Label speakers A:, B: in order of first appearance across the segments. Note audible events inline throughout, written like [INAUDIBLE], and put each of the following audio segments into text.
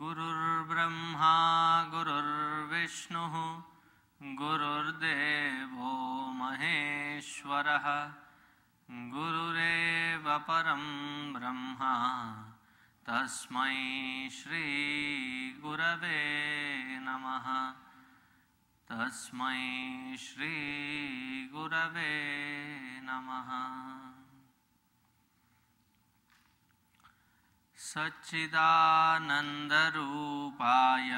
A: गुरुर्ब्रह्मा गुरुर्विष्णुः गुरुर्देवो महेश्वरः गुरुरेव परं ब्रह्मा तस्मै श्रीगुरवे नमः तस्मै श्रीगुरवे नमः सच्चिदानन्दरूपाय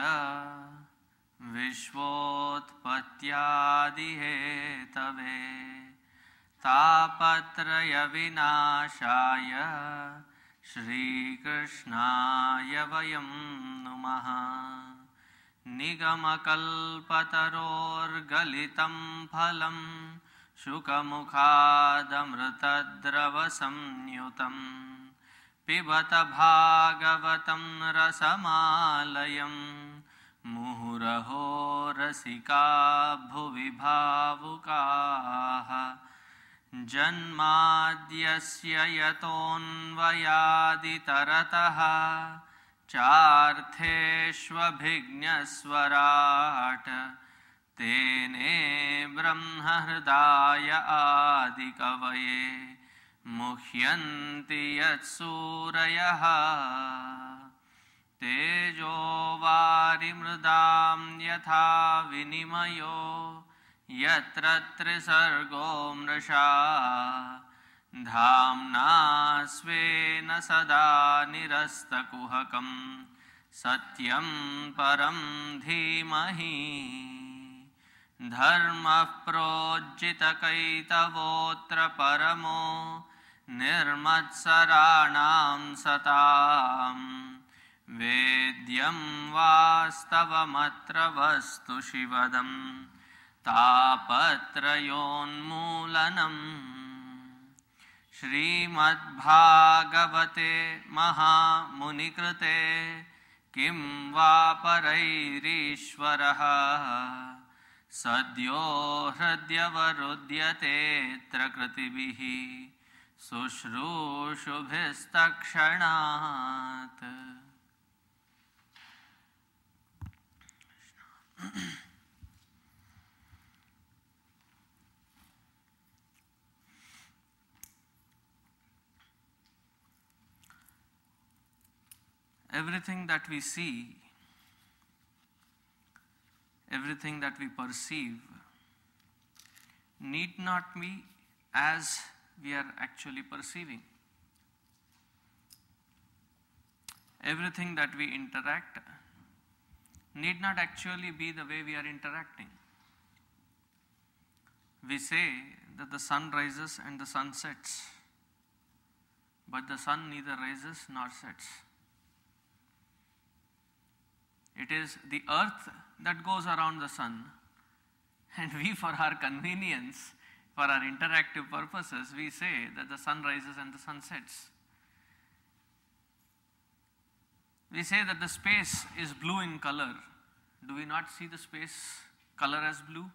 A: विश्वोत्पत्यादिहेतवे तापत्रयविनाशाय श्रीकृष्णाय वयं नुमः निगमकल्पतरोर्गलितं फलं शुकमुखादमृतद्रवसंयुतम् पिबत भागवतं रसमालयं मुहुरहो रसिका भुवि भावुकाः जन्माद्यस्य यतोऽन्वयादितरतः चार्थेष्वभिज्ञस्वराट् तेने ब्रह्म ब्रह्महृदाय आदिकवये मुह्यन्ति यत्सूरयः तेजो वारिमृदां यथा विनिमयो यत्र त्रिसर्गो मृषा धाम्ना स्वेन सदा निरस्तकुहकम् सत्यं परं धीमहि धर्मः प्रोज्जितकैतवोऽत्र परमो निर्मत्सराणां सतां वेद्यं वास्तवमत्र वस्तु शिवदं तापत्रयोन्मूलनम् श्रीमद्भागवते महामुनिकृते किं वा परैरीश्वरः सद्यो हृद्यवरुध्यते त्रकृतिभिः शुश्रूषुभिस्तक्षणात्
B: Everything that we see, everything that we perceive, need not be as we are actually perceiving. Everything that we interact need not actually be the way we are interacting. We say that the sun rises and the sun sets, but the sun neither rises nor sets. It is the earth that goes around the sun, and we, for our convenience, for our interactive purposes, we say that the sun rises and the sun sets. We say that the space is blue in color. Do we not see the space color as blue?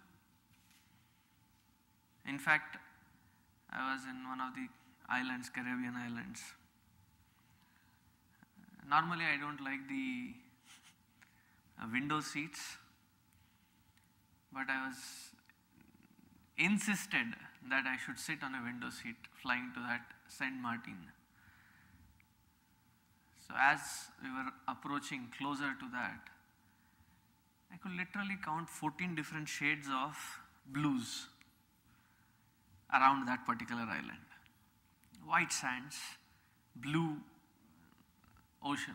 B: In fact, I was in one of the islands, Caribbean islands. Normally, I don't like the uh, window seats, but I was insisted that I should sit on a window seat flying to that Saint Martin. So as we were approaching closer to that, I could literally count 14 different shades of blues around that particular island. White sands, blue ocean.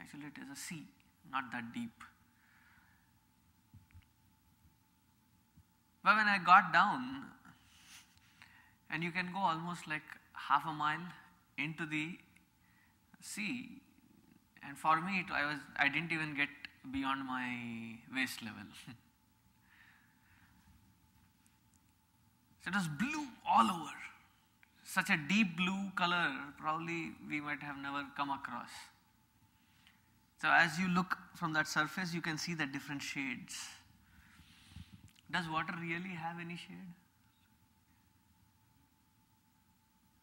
B: Actually, it is a sea, not that deep. But when I got down, and you can go almost like half a mile into the sea, and for me, it, I was I didn't even get beyond my waist level. [LAUGHS] so it was blue all over, such a deep blue color. Probably we might have never come across. So as you look from that surface, you can see the different shades does water really have any shade?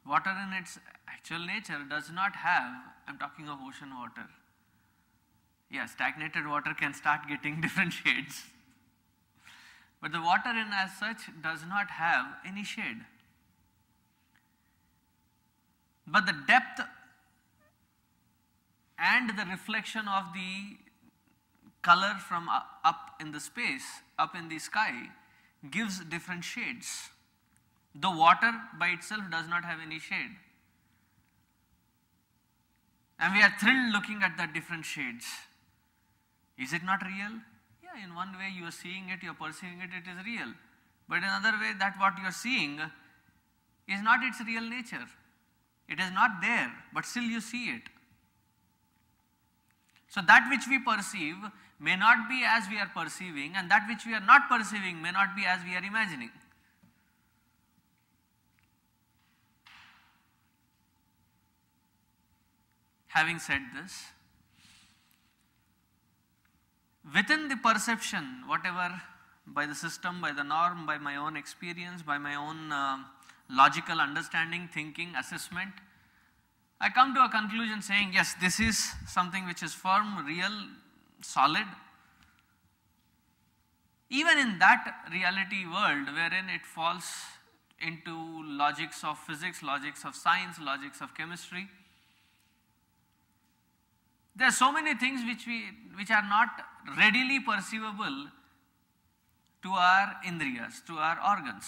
B: Water in its actual nature does not have, I'm talking of ocean water. Yeah, stagnated water can start getting [LAUGHS] different shades. But the water in as such does not have any shade. But the depth and the reflection of the color from up in the space, up in the sky, gives different shades. The water by itself does not have any shade. And we are thrilled looking at the different shades. Is it not real? Yeah, in one way you are seeing it, you are perceiving it, it is real. But in another way, that what you are seeing is not its real nature. It is not there, but still you see it. So that which we perceive may not be as we are perceiving, and that which we are not perceiving may not be as we are imagining. Having said this, within the perception, whatever by the system, by the norm, by my own experience, by my own uh, logical understanding, thinking, assessment, I come to a conclusion saying, yes, this is something which is firm, real, solid. Even in that reality world wherein it falls into logics of physics, logics of science, logics of chemistry, there are so many things which, we, which are not readily perceivable to our indriyas, to our organs.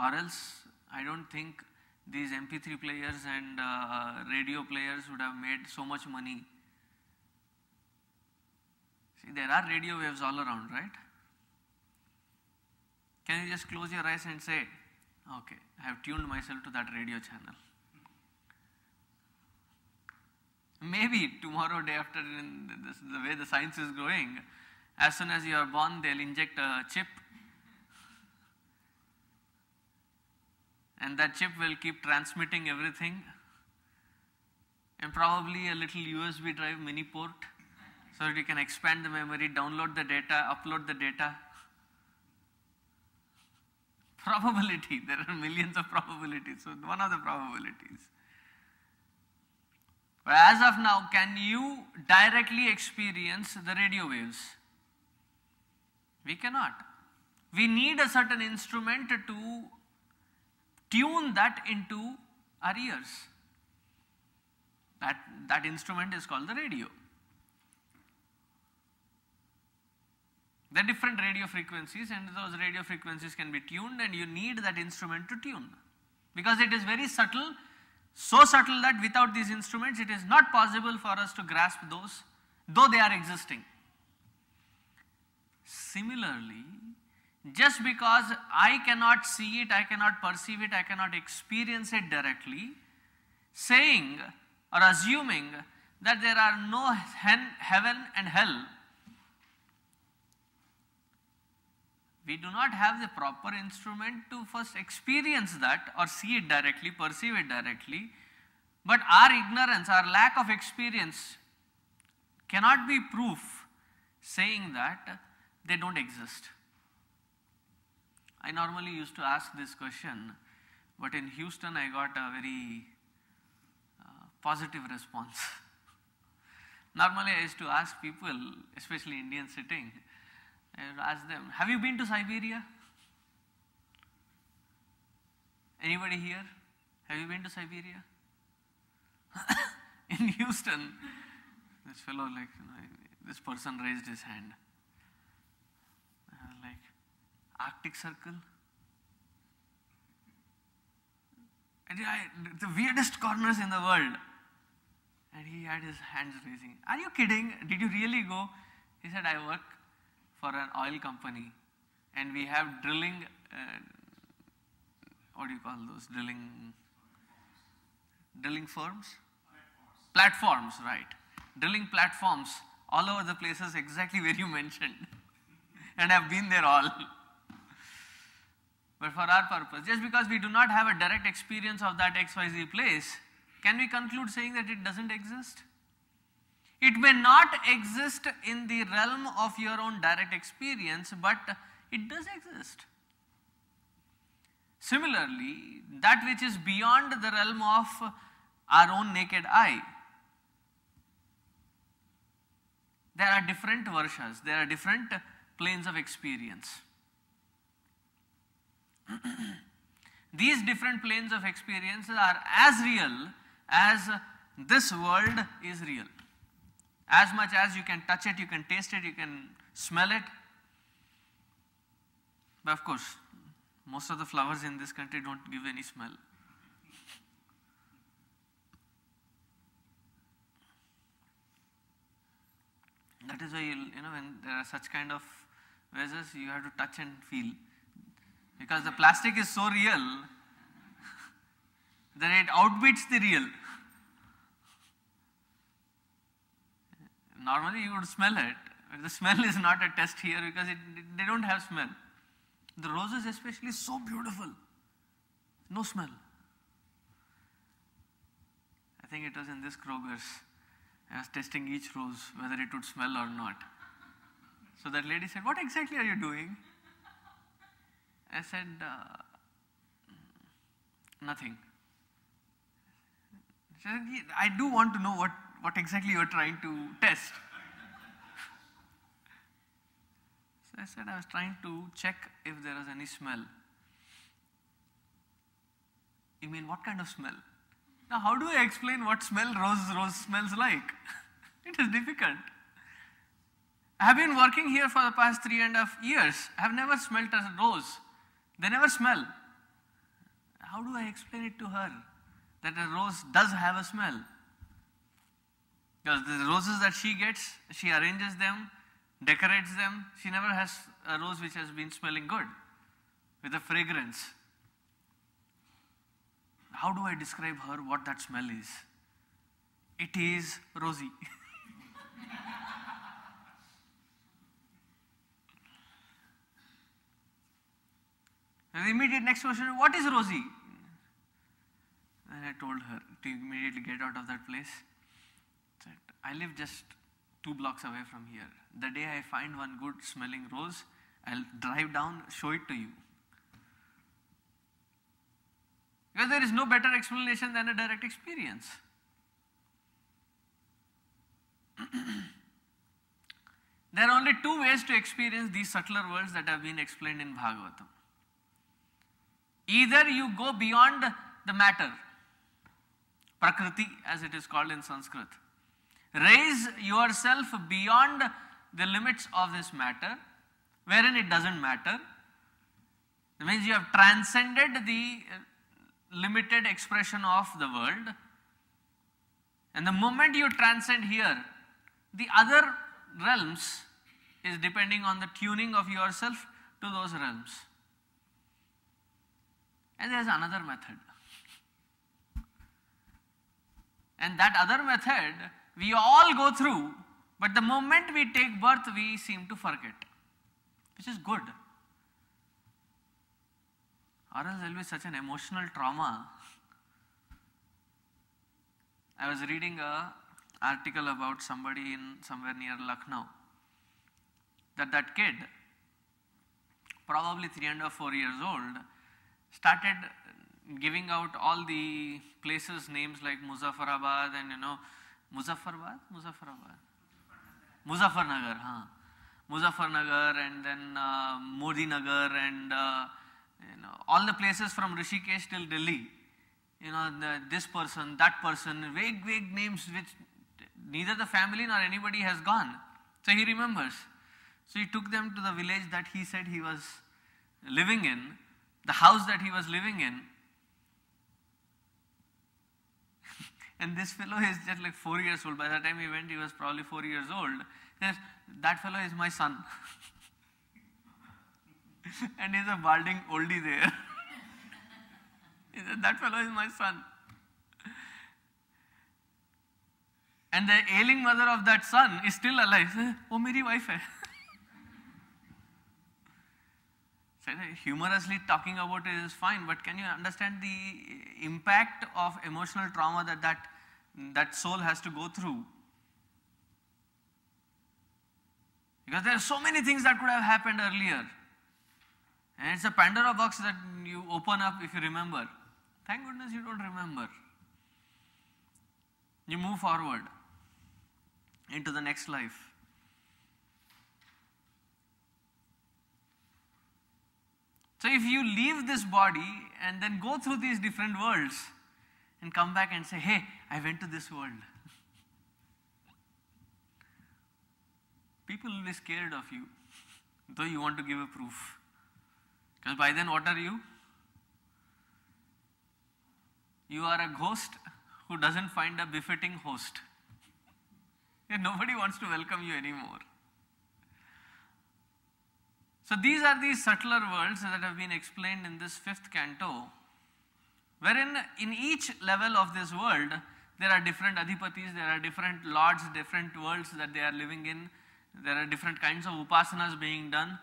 B: Or else, I don't think these MP3 players and uh, radio players would have made so much money. See, there are radio waves all around, right? Can you just close your eyes and say, okay, I have tuned myself to that radio channel? Maybe tomorrow, day after, in this, the way the science is going, as soon as you are born, they'll inject a chip and that chip will keep transmitting everything and probably a little USB drive mini port so that you can expand the memory, download the data, upload the data.
A: [LAUGHS] Probability,
B: there are millions of probabilities, so one of the probabilities. But as of now, can you directly experience the radio waves? We cannot. We need a certain instrument to tune that into our ears. That, that instrument is called the radio. There are different radio frequencies and those radio frequencies can be tuned and you need that instrument to tune because it is very subtle, so subtle that without these instruments it is not possible for us to grasp those though they are existing. Similarly, just because I cannot see it, I cannot perceive it, I cannot experience it directly, saying or assuming that there are no heaven and hell, we do not have the proper instrument to first experience that or see it directly, perceive it directly. But our ignorance, our lack of experience cannot be proof saying that they don't exist. I normally used to ask this question, but in Houston I got a very uh, positive response. [LAUGHS] normally I used to ask people, especially Indian sitting, I would ask them, Have you been to Siberia? Anybody here? Have you been to Siberia? [LAUGHS] in Houston, this fellow, like, you know, this person raised his hand. Arctic Circle. And I, the weirdest corners in the world. And he had his hands raising. Are you kidding? Did you really go? He said, I work for an oil company and we have drilling, uh, what do you call those? Drilling, drilling firms? Platforms. platforms, right. Drilling platforms all over the places exactly where you mentioned. [LAUGHS] and I've been there all. But for our purpose, just because we do not have a direct experience of that XYZ place, can we conclude saying that it doesn't exist? It may not exist in the realm of your own direct experience, but it does exist. Similarly, that which is beyond the realm of our own naked eye, there are different versions, there are different planes of experience. These different planes of experiences are as real as this world is real. As much as you can touch it, you can taste it, you can smell it. But of course, most of the flowers in this country don't give any smell. That is why you know when there are such kind of vases, you have to touch and feel because the plastic is so real [LAUGHS] that it outbeats the real. Normally you would smell it, the smell is not a test here because it, they don't have smell. The roses especially so beautiful, no smell. I think it was in this Kroger's, I was testing each rose whether it would smell or not. So that lady said, what exactly are you doing? I said, uh, nothing. She said, I do want to know what, what exactly you're trying to test. so I said, I was trying to check if there was any smell. You mean what kind of smell? Now, how do I explain what smell rose, rose smells like? [LAUGHS] it is difficult. I have been working here for the past three and a half years. I have never smelt a rose. They never smell. How do I explain it to her that a rose does have a smell? Because the roses that she gets, she arranges them, decorates them. She never has a rose which has been smelling good with a fragrance. How do I describe her what that smell is? It is rosy. [LAUGHS] the immediate next question, what is Rosie? And I told her to immediately get out of that place. I live just two blocks away from here. The day I find one good smelling rose, I'll drive down, show it to you. Because there is no better explanation than a direct experience. [CLEARS THROAT] there are only two ways to experience these subtler worlds that have been explained in Bhagavatam. Either you go beyond the matter, prakriti as it is called in Sanskrit, raise yourself beyond the limits of this matter, wherein it doesn't matter. That means you have transcended the uh, limited expression of the world. And the moment you transcend here, the other realms is depending on the tuning of yourself to those realms. And there's another method. And that other method we all go through, but the moment we take birth, we seem to forget, which is good. Or else there will be such an emotional trauma. I was reading a article about somebody in somewhere near Lucknow that that kid, probably three and a half, four years old, started giving out all the places names like Muzaffarabad and you know Muzaffarabad, Muzaffarabad, Muzaffarnagar, huh? Muzaffarnagar and then uh, Modi Nagar and uh, you know all the places from Rishikesh till Delhi. You know the, this person, that person, vague, vague names which neither the family nor anybody has gone. So he remembers. So he took them to the village that he said he was living in the house that he was living in. [LAUGHS] and this fellow is just like four years old. By the time he went, he was probably four years old. Says, that fellow is my son. [LAUGHS] and he's a balding oldie there. [LAUGHS] he said, that fellow is my son. And the ailing mother of that son is still alive. Oh, my wife. Hai. humorously talking about it is fine, but can you understand the impact of emotional trauma that that, that soul has to go through? Because there are so many things that could have happened earlier. And it's a Pandora box that you open up if you remember. Thank goodness you don't remember. You move forward into the next life. So if you leave this body and then go through these different worlds and come back and say, hey, I went to this world. People will be scared of you, though you want to give a proof. Because by then, what are you? You are a ghost who doesn't find a befitting host. [LAUGHS] Nobody wants to welcome you anymore. So these are the subtler worlds that have been explained in this fifth canto, wherein in each level of this world, there are different adhipatis, there are different lords, different worlds that they are living in, there are different kinds of upasanas being done.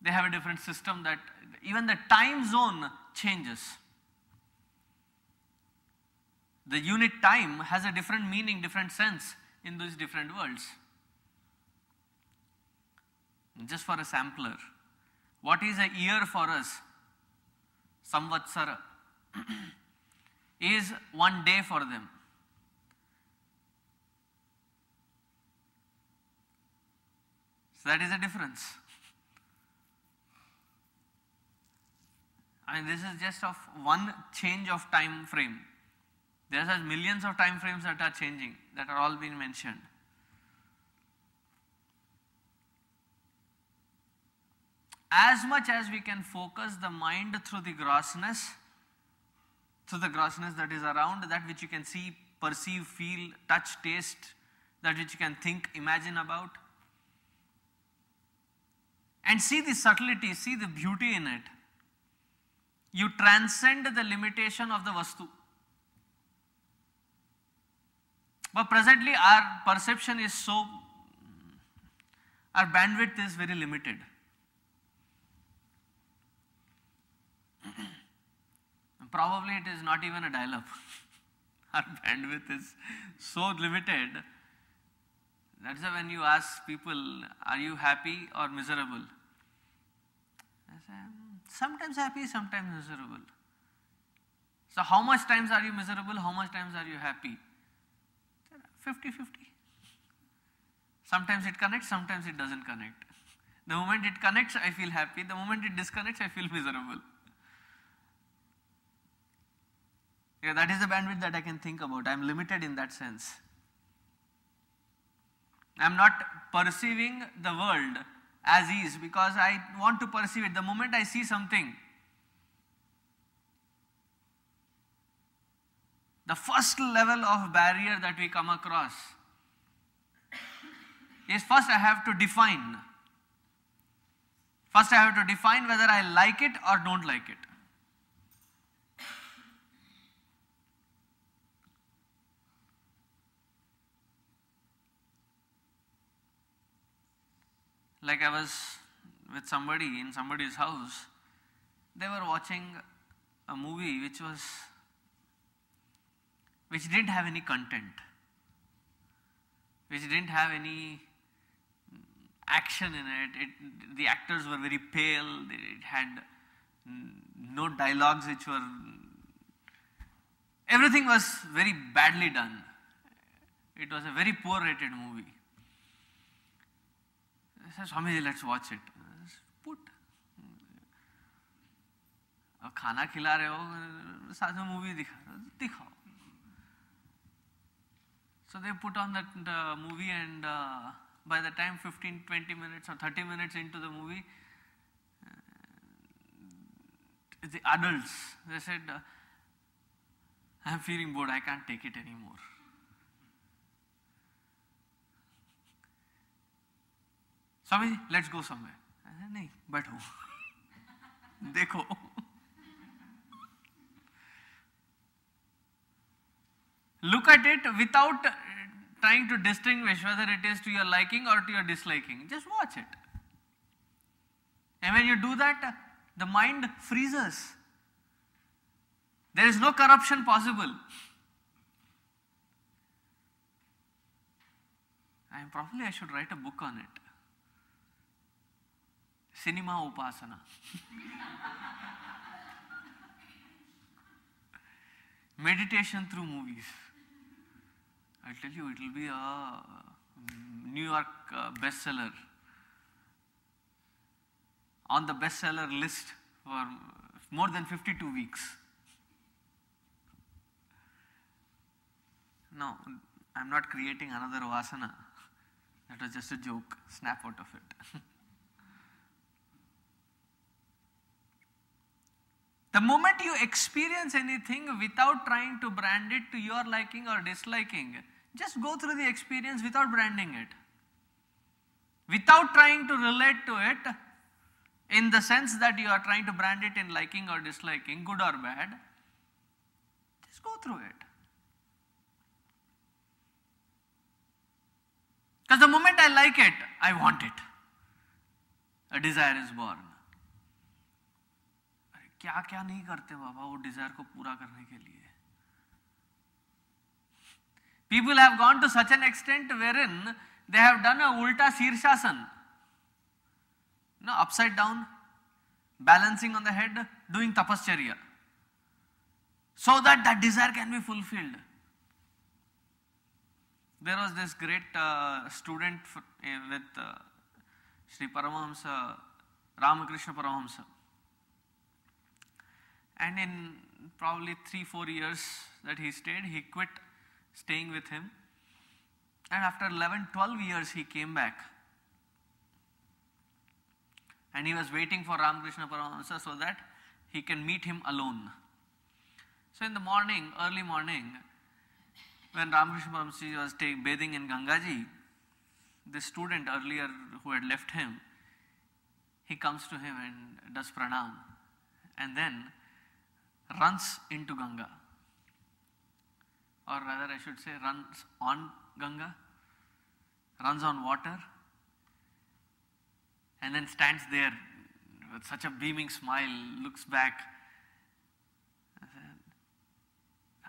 B: They have a different system that even the time zone changes. The unit time has a different meaning, different sense in those different worlds. Just for a sampler, what is a year for us? Samvatsara [CLEARS THROAT] is one day for them. So that is the difference. I mean, this is just of one change of time frame. There are millions of time frames that are changing, that are all being mentioned. as much as we can focus the mind through the grossness, through the grossness that is around, that which you can see, perceive, feel, touch, taste, that which you can think, imagine about. And see the subtlety, see the beauty in it. You transcend the limitation of the Vastu. But presently, our perception is so, our bandwidth is very limited. probably it is not even a dial-up. [LAUGHS] Our bandwidth is so limited. That's why when you ask people, are you happy or miserable? They say, hmm, sometimes happy, sometimes miserable. So how much times are you miserable, how much times are you happy? 50-50. Sometimes it connects, sometimes it doesn't connect. The moment it connects, I feel happy. The moment it disconnects, I feel miserable. that is the bandwidth that I can think about. I'm limited in that sense. I'm not perceiving the world as is because I want to perceive it the moment I see something. The first level of barrier that we come across is first I have to define. First, I have to define whether I like it or don't like it. Like I was with somebody in somebody's house, they were watching a movie which was which didn't have any content, which didn't have any action in it. it the actors were very pale. It had no dialogues which were everything was very badly done. It was a very poor rated movie. I said, let's watch it. Put. अब खाना खिला रहे हो so they put on that movie and uh, by the time 15 20 minutes or 30 minutes into the movie uh, the adults they said uh, i'm feeling bored i can't take it anymore Swami ji let's go somewhere अरे नहीं बैठो look at it without uh, trying to distinguish whether it is to your liking or to your disliking. Just watch it. And when you do that, the mind freezes. There is no corruption possible. And probably I should write a book on it. Cinema upasana meditation through movies. I tell you, it will be a mm, New York uh, bestseller. On the bestseller list for more than 52 weeks. Now, I'm not creating another vasana. That was just a joke. Snap out of it. [LAUGHS] The moment you experience anything without trying to brand it to your liking or disliking, just go through the experience without branding it. Without trying to relate to it in the sense that you are trying to brand it in liking or disliking, good or bad, just go through it. Because the moment I like it, I want it. A desire is born. क्या क्या नहीं करते बाबा वो Dzire को पूरा करने के लिए people have gone to such an extent where in they have done a उल्टा shirshasana no upside down balancing on the head doing tapascharya so that the desire can be fulfilled there was this great student with Shri Paramahamsa Ramakrishna Paramahamsa And in probably three, four years that he stayed, he quit staying with him. And after 11, 12 years, he came back. And he was waiting for Ramakrishna Paramahansa so that he can meet him alone. So in the morning, early morning, when Ramakrishna Paramahansa was take, bathing in Gangaji, the student earlier who had left him, he comes to him and does pranam. And then runs into Ganga. Or rather, I should say, runs on Ganga, runs on water, and then stands there with such a beaming smile, looks back.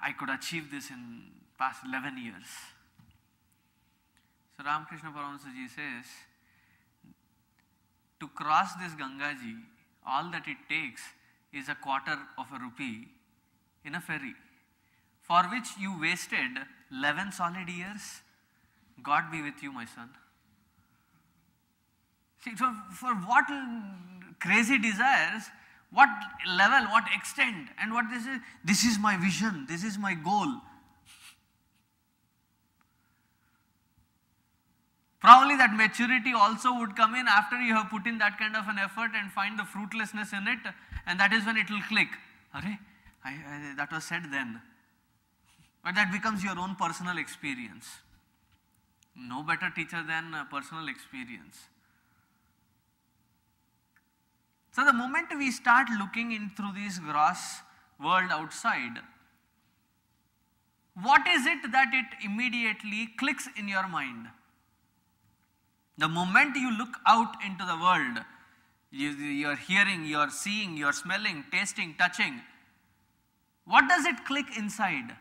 B: I could achieve this in past 11 years. So Ramakrishna Paramahansaji says, to cross this Gangaji, all that it takes is a quarter of a rupee in a ferry, for which you wasted 11 solid years. God be with you, my son. See, so for what crazy desires, what level, what extent, and what this is, this is my vision, this is my goal, Probably that maturity also would come in after you have put in that kind of an effort and find the fruitlessness in it and that is when it will click. Okay, I, I, that was said then. But that becomes your own personal experience. No better teacher than personal experience. So the moment we start looking in through this gross world outside, what is it that it immediately clicks in your mind? The moment you look out into the world, you, you're hearing, you're seeing, you're smelling, tasting, touching. What does it click inside?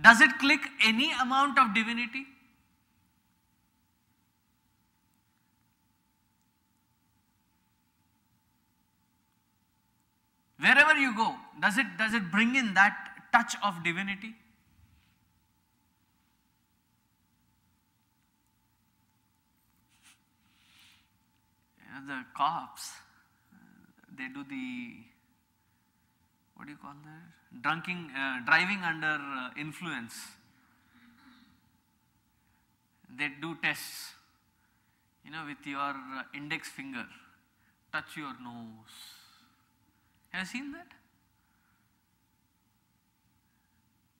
B: Does it click any amount of divinity? Wherever you go, does it, does it bring in that touch of divinity? the cops, uh, they do the what do you call that? Drunking, uh, driving under uh, influence. They do tests, you know, with your uh, index finger, touch your nose. Have you seen that?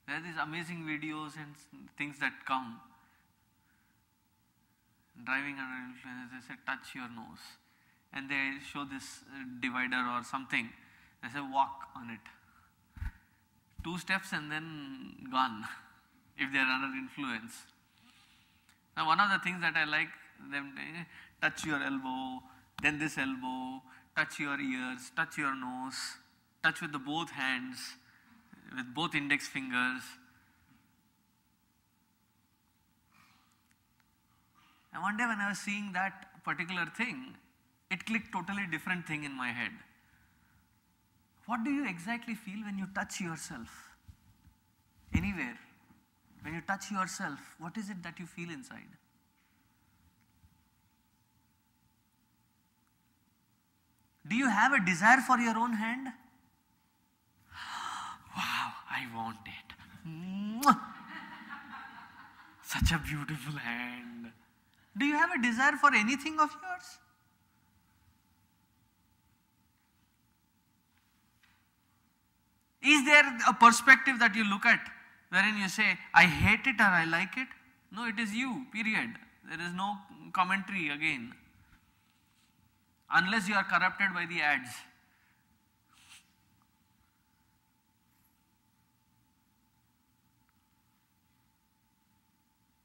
B: There are these amazing videos and things that come. Driving under influence, they say, touch your nose and they show this uh, divider or something. They say walk on it. Two steps and then gone [LAUGHS] if they are under influence. Now, one of the things that I like them eh, touch your elbow, then this elbow, touch your ears, touch your nose, touch with the both hands, with both index fingers. And one day when I was seeing that particular thing, it clicked totally different thing in my head. What do you exactly feel when you touch yourself? Anywhere. When you touch yourself, what is it that you feel inside? Do you have a desire for your own hand? [GASPS] Wow, I want it. Such a beautiful hand. Do you have a desire for anything of yours? Is there a perspective that you look at wherein you say, I hate it or I like it? No, it is you, period. There is no commentary again. Unless you are corrupted by the ads.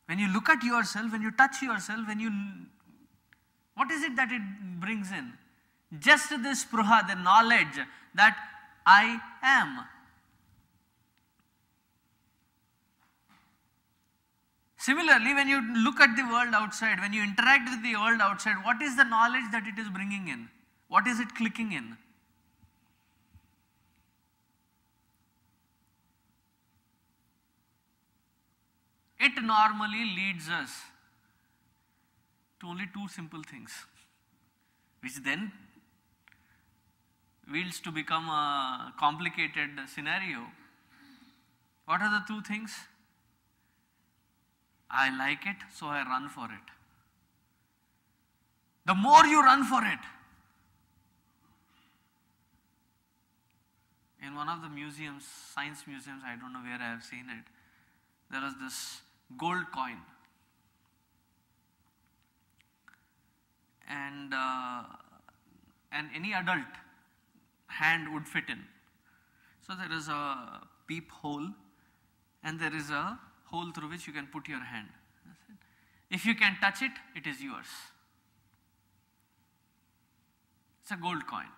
B: When you look at yourself, when you touch yourself, when you. What is it that it brings in? Just this praha, the knowledge that I am. Similarly, when you look at the world outside, when you interact with the world outside, what is the knowledge that it is bringing in? What is it clicking in? It normally leads us to only two simple things, which then wheels to become a complicated scenario, what are the two things? I like it, so I run for it. The more you run for it, in one of the museums, science museums, I don't know where I have seen it, there was this gold coin. And, uh, and any adult hand would fit in. So there is a peep hole and there is a hole through which you can put your hand. If you can touch it, it is yours. It's a gold coin.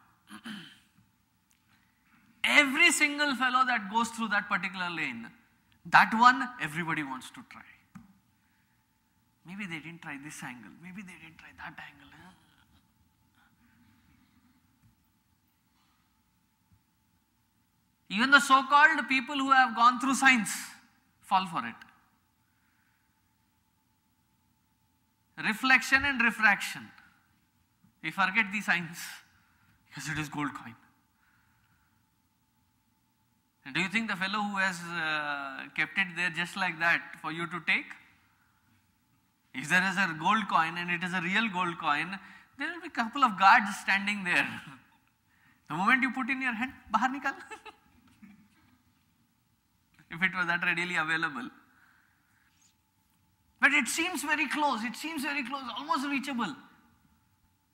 B: [CLEARS THROAT] Every single fellow that goes through that particular lane, that one everybody wants to try. Maybe they didn't try this angle, maybe they didn't try that angle. Even the so called people who have gone through science fall for it. Reflection and refraction. We forget the science [LAUGHS] because it is gold coin. And do you think the fellow who has uh, kept it there just like that for you to take? If there is a gold coin and it is a real gold coin, there will be a couple of guards standing there. [LAUGHS] the moment you put in your hand, bahar nikal. [LAUGHS] if it was that readily available. But it seems very close, it seems very close, almost reachable.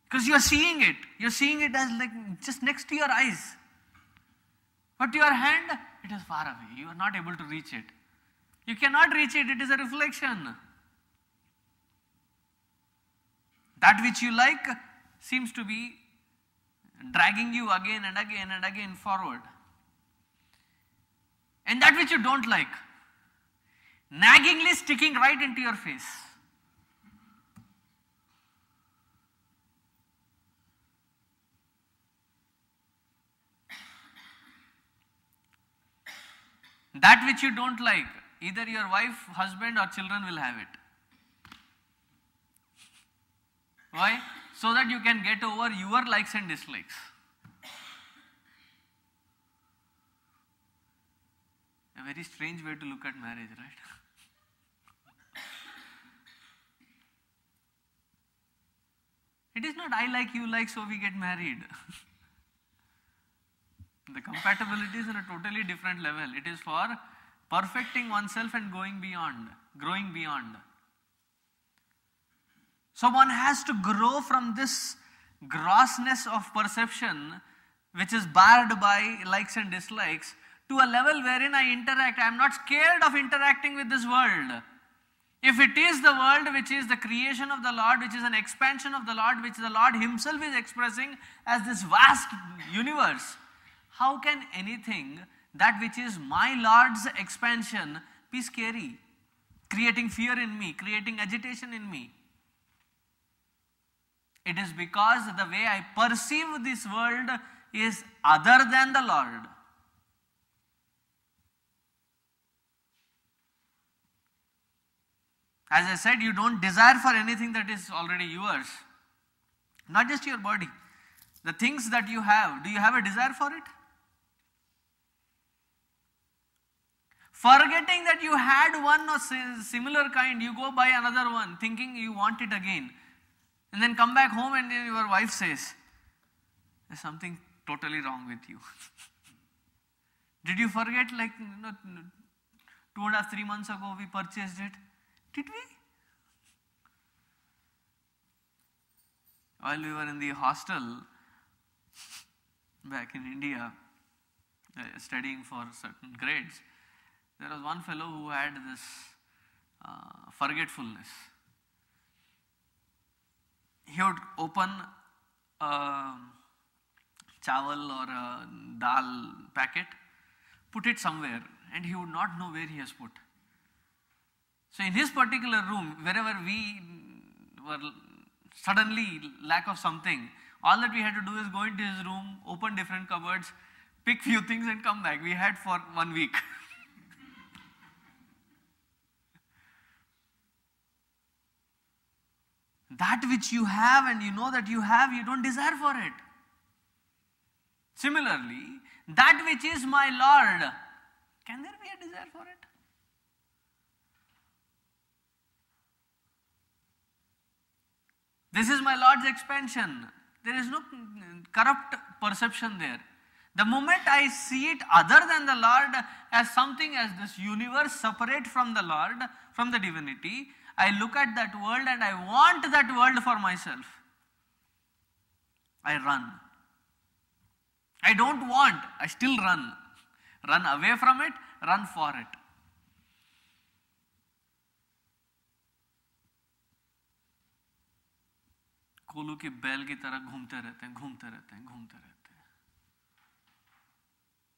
B: Because you're seeing it, you're seeing it as like just next to your eyes. But your hand, it is far away, you are not able to reach it. You cannot reach it, it is a reflection. That which you like seems to be dragging you again and again and again forward and that which you don't like, naggingly sticking right into your face. That which you don't like, either your wife, husband, or children will have it. Why? So that you can get over your likes and dislikes. A very strange way to look at marriage, right? it is not I like, you like, so we get married. the compatibility is on a totally different level. It is for perfecting oneself and going beyond, growing beyond. So one has to grow from this grossness of perception, which is barred by likes and dislikes, to a level wherein I interact. I am not scared of interacting with this world. If it is the world which is the creation of the Lord, which is an expansion of the Lord, which the Lord Himself is expressing as this vast universe, how can anything that which is my Lord's expansion be scary, creating fear in me, creating agitation in me? It is because the way I perceive this world is other than the Lord. As I said, you don't desire for anything that is already yours. Not just your body. The things that you have, do you have a desire for it? Forgetting that you had one or similar kind, you go buy another one thinking you want it again. And then come back home and then your wife says, There's something totally wrong with you.
A: [LAUGHS] Did you
B: forget like you know, two and a half, three months ago we purchased it? Did we? While we were in the hostel back in India, uh, studying for certain grades, there was one fellow who had this uh, forgetfulness. He would open a chawal or a dal packet, put it somewhere, and he would not know where he has put. So in this particular room, wherever we were suddenly lack of something, all that we had to do is go into his room, open different cupboards, pick few things and come back. We had for one week. [LAUGHS] that which you have and you know that you have, you don't desire for it. Similarly, that which is my Lord, can there be a desire for it? This is my Lord's expansion. There is no corrupt perception there. The moment I see it other than the Lord as something as this universe separate from the Lord, from the divinity, I look at that world and I want that world for myself. I run. I don't want, I still run. Run away from it, run for it. कोलू के बैल की तरह घूमते रहते हैं घूमते रहते हैं घूमते रहते हैं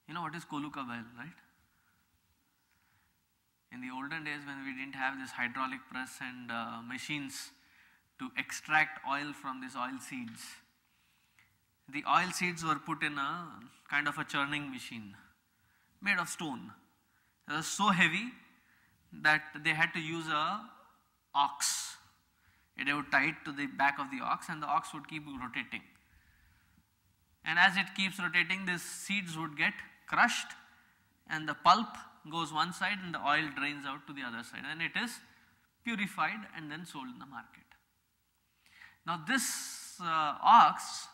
B: you know in the olden days when we didn't have this hydraulic press and uh, machines to extract oil from these oil seeds the oil seeds were put in a kind of a churning machine made of stone it was so heavy that they had to use a ox it would tie it to the back of the ox and the ox would keep rotating. And as it keeps rotating, the seeds would get crushed and the pulp goes one side and the oil drains out to the other side and it is purified and then sold in the market. Now this uh, ox,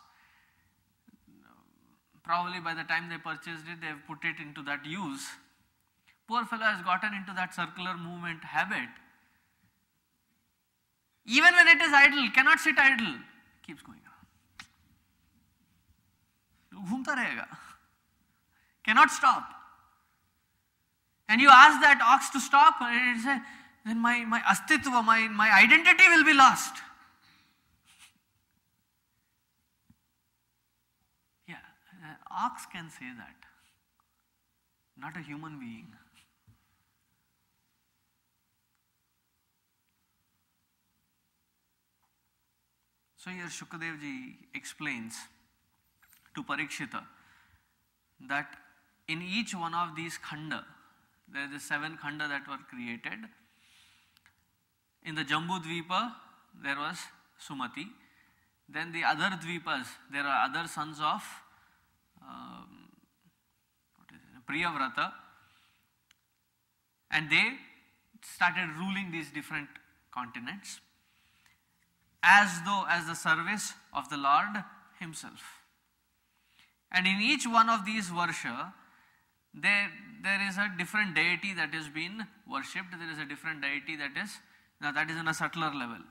B: probably by the time they purchased it, they have put it into that use. Poor fellow has gotten into that circular movement habit even when it is idle, cannot sit idle, keeps going around. Cannot stop. And you ask that ox to stop, and it says, then my, my astitva, my, my identity will be lost. Yeah, an uh, ox can say that, not a human being. So here Shukadevji explains to Parikshita that in each one of these khanda, there is the seven khanda that were created. In the Jambudvipa, there was Sumati. Then the other dvipas, there are other sons of um, Priyavrata, and they started ruling these different continents as though as the service of the Lord Himself. And in each one of these worship, there, there is a different deity that is being worshipped. There is a different deity that is, now that is on a subtler level,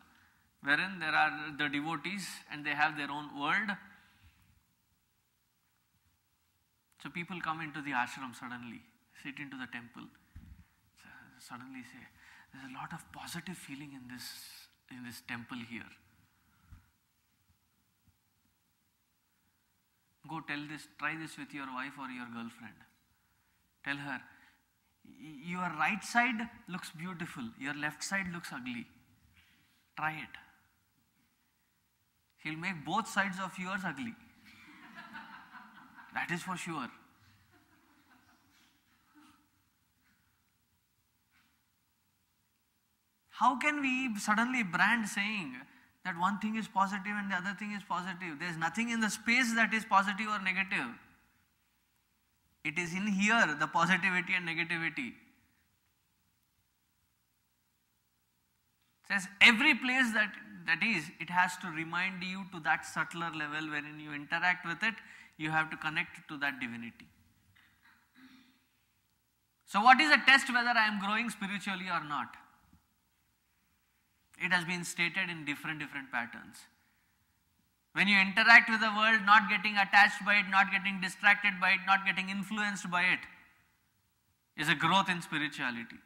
B: wherein there are the devotees and they have their own world. So people come into the ashram suddenly, sit into the temple, suddenly say, there's a lot of positive feeling in this in this temple here. Go tell this, try this with your wife or your girlfriend. Tell her, your right side looks beautiful, your left side looks ugly. Try it. He'll make both sides of yours ugly. [LAUGHS] that is for sure. How can we suddenly brand saying that one thing is positive and the other thing is positive? There is nothing in the space that is positive or negative. It is in here, the positivity and negativity. It says every place that that is, it has to remind you to that subtler level wherein you interact with it, you have to connect to that divinity. So, what is a test whether I am growing spiritually or not? It has been stated in different, different patterns. When you interact with the world, not getting attached by it, not getting distracted by it, not getting influenced by it, is a growth in spirituality.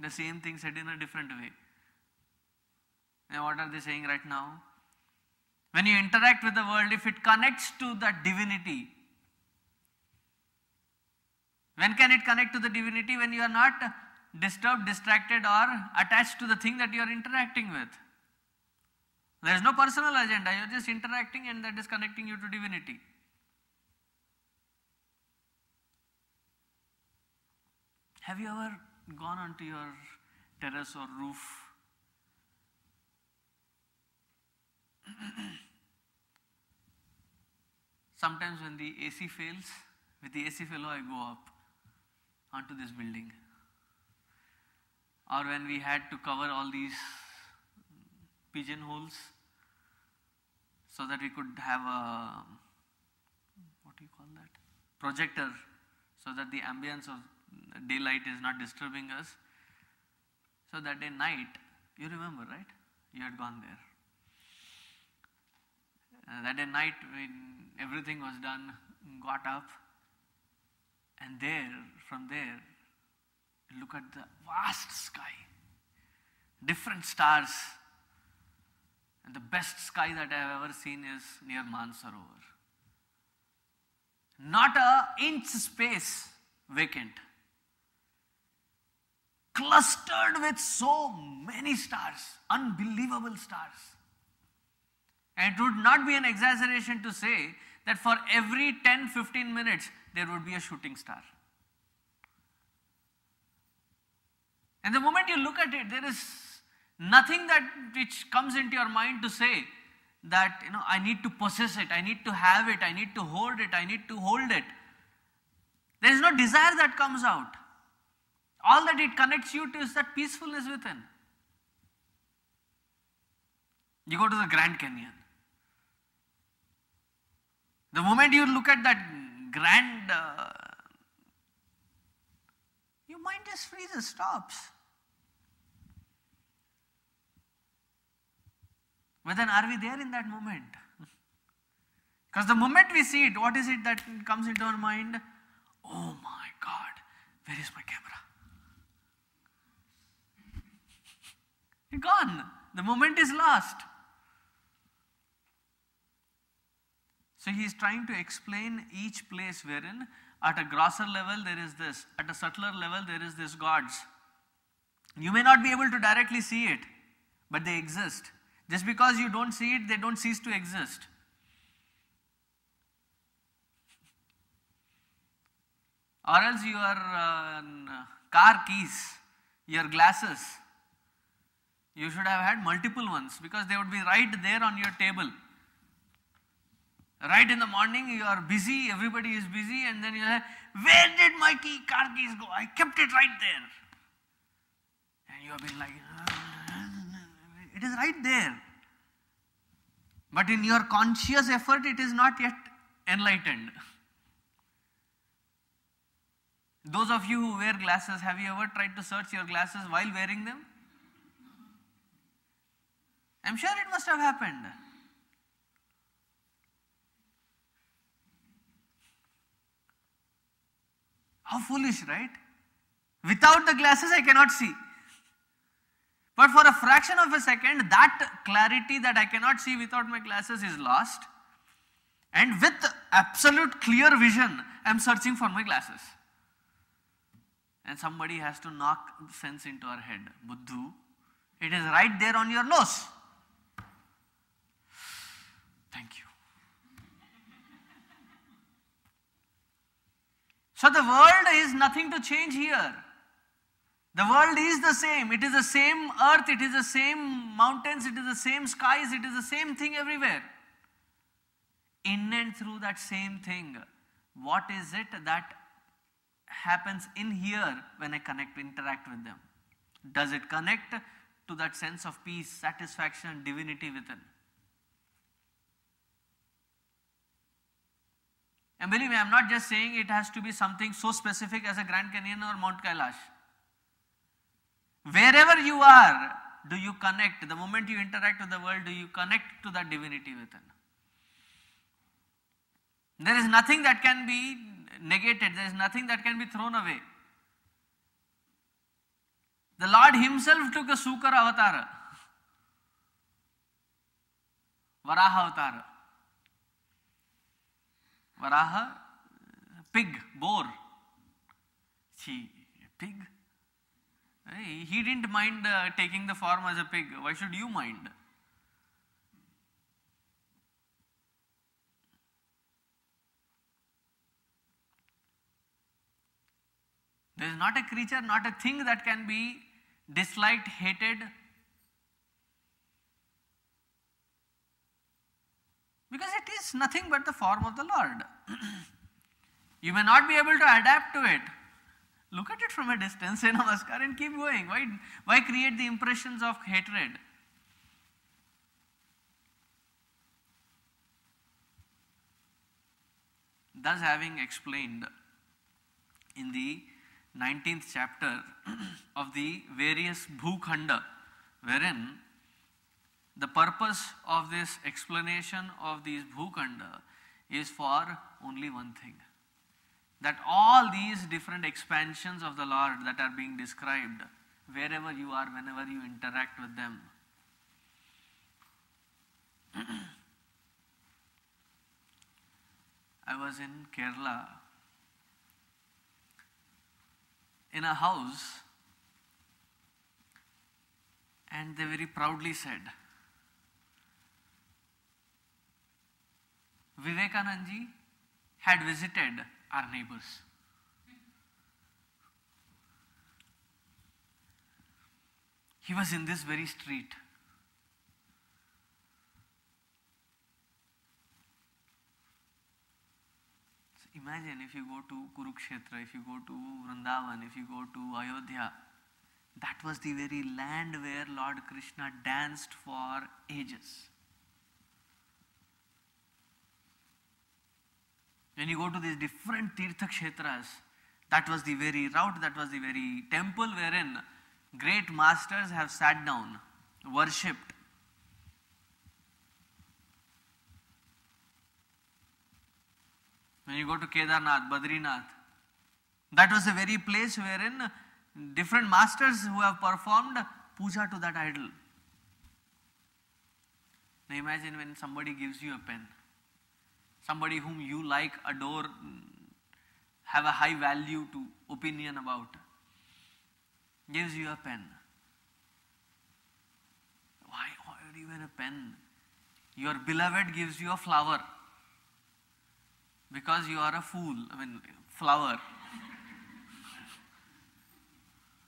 B: The same thing said in a different way. Now, what are they saying right now? When you interact with the world, if it connects to that divinity, when can it connect to the divinity? When you are not disturbed, distracted, or attached to the thing that you are interacting with. There is no personal agenda, you are just interacting and that is connecting you to divinity. Have you ever gone onto your terrace or roof? [CLEARS THROAT] Sometimes when the AC fails, with the AC fellow I go up onto this building or when we had to cover all these pigeonholes so that we could have a what do you call that projector so that the ambience of daylight is not disturbing us so that day night you remember right you had gone there uh, that day night when everything was done got up and there from there look at the vast sky, different stars. And the best sky that I have ever seen is near Mansarovar. Not a inch space vacant. Clustered with so many stars, unbelievable stars. And it would not be an exaggeration to say that for every 10 15 minutes, there would be a shooting star. And the moment you look at it, there is nothing that which comes into your mind to say that, you know, I need to possess it, I need to have it, I need to hold it, I need to hold it. There is no desire that comes out. All that it connects you to is that peacefulness within. You go to the Grand Canyon. The moment you look at that grand uh, mind just freezes, stops. But then are we there in that moment? Because [LAUGHS] the moment we see it, what is it that comes into our mind? Oh my God, where is my camera? [LAUGHS] it gone. The moment is lost. So he's trying to explain each place wherein at a grosser level, there is this. At a subtler level, there is this gods. You may not be able to directly see it, but they exist. Just because you don't see it, they don't cease to exist. Or else your uh, car keys, your glasses, you should have had multiple ones because they would be right there on your table. Right in the morning, you are busy, everybody is busy, and then you like Where did my key, car keys go? I kept it right there. And you have been like, uh, It is right there. But in your conscious effort, it is not yet enlightened. Those of you who wear glasses, have you ever tried to search your glasses while wearing them? I'm sure it must have happened. How foolish, right? Without the glasses, I cannot see. But for a fraction of a second, that clarity that I cannot see without my glasses is lost. And with absolute clear vision, I'm searching for my glasses. And somebody has to knock sense into our head. Buddhu, it is right there on your nose. Thank you. So the world is nothing to change here. The world is the same. It is the same earth, it is the same mountains, it is the same skies, it is the same thing everywhere. In and through that same thing, what is it that happens in here when I connect, interact with them? Does it connect to that sense of peace, satisfaction, divinity within? And believe me, I'm not just saying it has to be something so specific as a Grand Canyon or Mount Kailash. Wherever you are, do you connect? The moment you interact with the world, do you connect to that divinity within? There is nothing that can be negated, there is nothing that can be thrown away. The Lord Himself took a Sukar avatar, Varaha avatar. Varaha, pig, boar. See, pig? He didn't mind uh, taking the form as a pig. Why should you mind? There is not a creature, not a thing that can be disliked, hated, Because it is nothing but the form of the Lord. [CLEARS THROAT] you may not be able to adapt to it. Look at it from a distance, say [LAUGHS] namaskar and keep going. Why, why create the impressions of hatred? Thus, having explained in the 19th chapter [CLEARS THROAT] of the various bhukhanda, wherein the purpose of this explanation of these Bhukanda is for only one thing that all these different expansions of the Lord that are being described, wherever you are, whenever you interact with them, [CLEARS THROAT] I was in Kerala in a house, and they very proudly said, Vivekanandji had visited our neighbors. He was in this very street. So imagine if you go to Kurukshetra, if you go to Vrindavan, if you go to Ayodhya, that was the very land where Lord Krishna danced for ages. When you go to these different Tirthakshetras, that was the very route, that was the very temple wherein great masters have sat down, worshipped. When you go to Kedarnath, Badrinath, that was the very place wherein different masters who have performed puja to that idol. Now imagine when somebody gives you a pen somebody whom you like, adore, have a high value to opinion about, gives you a pen. Why, why are you in a pen? Your beloved gives you a flower because you are a fool. I mean, flower.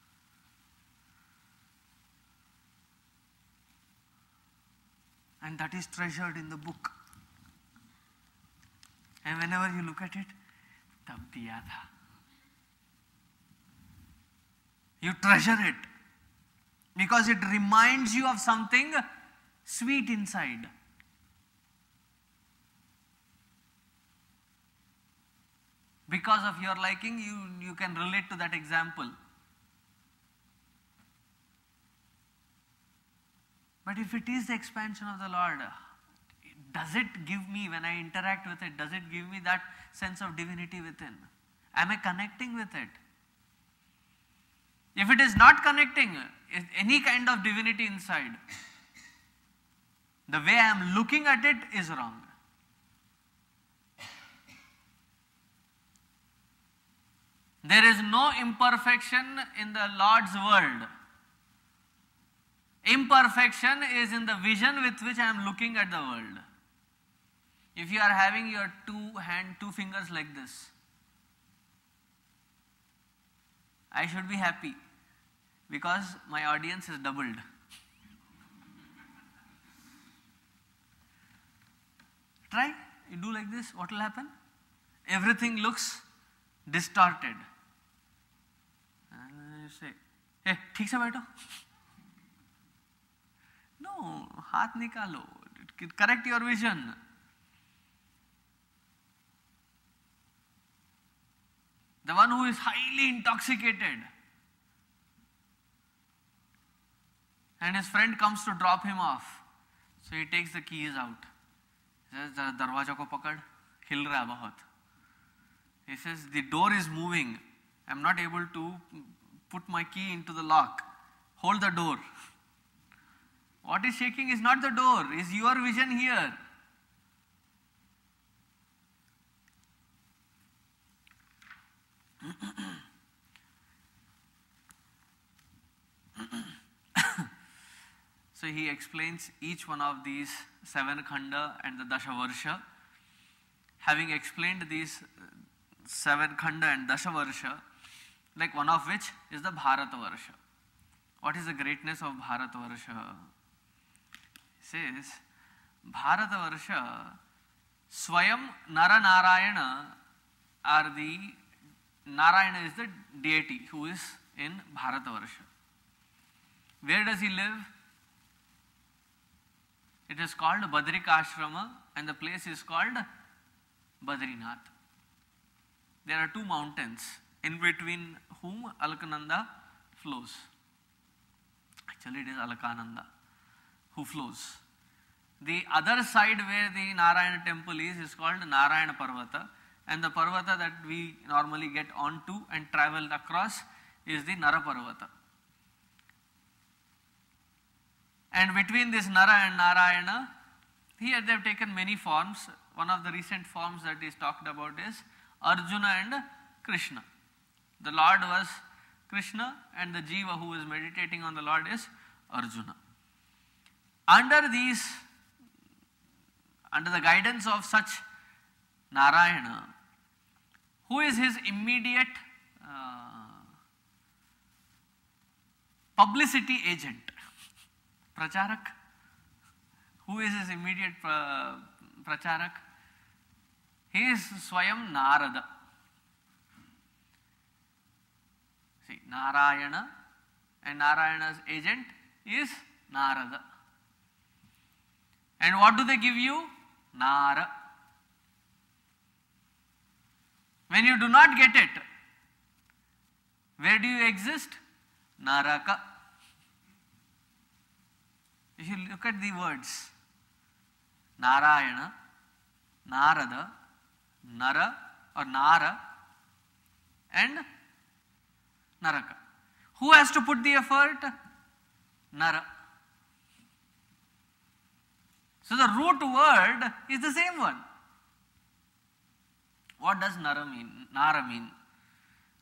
B: [LAUGHS] and that is treasured in the book. And whenever you look at it, तब दिया था You treasure it because it reminds you of something sweet inside. Because of your liking, you, you can relate to that example. But if it is the expansion of the Lord, does it give me, when I interact with it, does it give me that sense of divinity within? Am I connecting with it? If it is not connecting, any kind of divinity inside, the way I am looking at it is wrong. There is no imperfection in the Lord's world. Imperfection is in the vision with which I am looking at the world. If you are having your two hand, two fingers like this, I should be happy because my audience is doubled. Try, you do like this, what will happen? Everything looks distorted. And you say, hey, ठीक से बैठो. No, हाथ निकालो, correct your vision. the one who is highly intoxicated. And his friend comes to drop him off. So he takes the keys out. He says, the door is moving. I'm not able to put my key into the lock. Hold the door. What is shaking is not the door, is your vision here. [COUGHS] so he explains each one of these seven khanda and the dashavarsha. Having explained these uh, seven khanda and dashavarsha, like one of which is the Bharatavarsha. What is the greatness of Bharatavarsha? He says, Bharatavarsha, Swayam Naranarayana are the Narayana is the deity who is in Bharatavarsha. Where does he live? It is called Badrikashrama and the place is called Badrinath. There are two mountains in between whom Alakananda flows. Actually, it is Alakananda who flows. The other side where the Narayana temple is is called Narayana Parvata and the Parvata that we normally get onto and travel across is the Nara Parvata. And between this Nara and Narayana, here they have taken many forms. One of the recent forms that is talked about is Arjuna and Krishna. The Lord was Krishna and the Jiva who is meditating on the Lord is Arjuna. Under these, under the guidance of such Narayana, who is his immediate uh, publicity agent, Pracharak, who is his immediate pra uh, Pracharak? He is Swayam Narada. See, Narayana and Narayana's agent is Narada. And what do they give you? Nara. When you do not get it, where do you exist? Naraka. If you look at the words, Narayana, Narada, Nara or Nara and Naraka. Who has to put the effort? Nara. So the root word is the same one. What does Nara mean? Nara mean?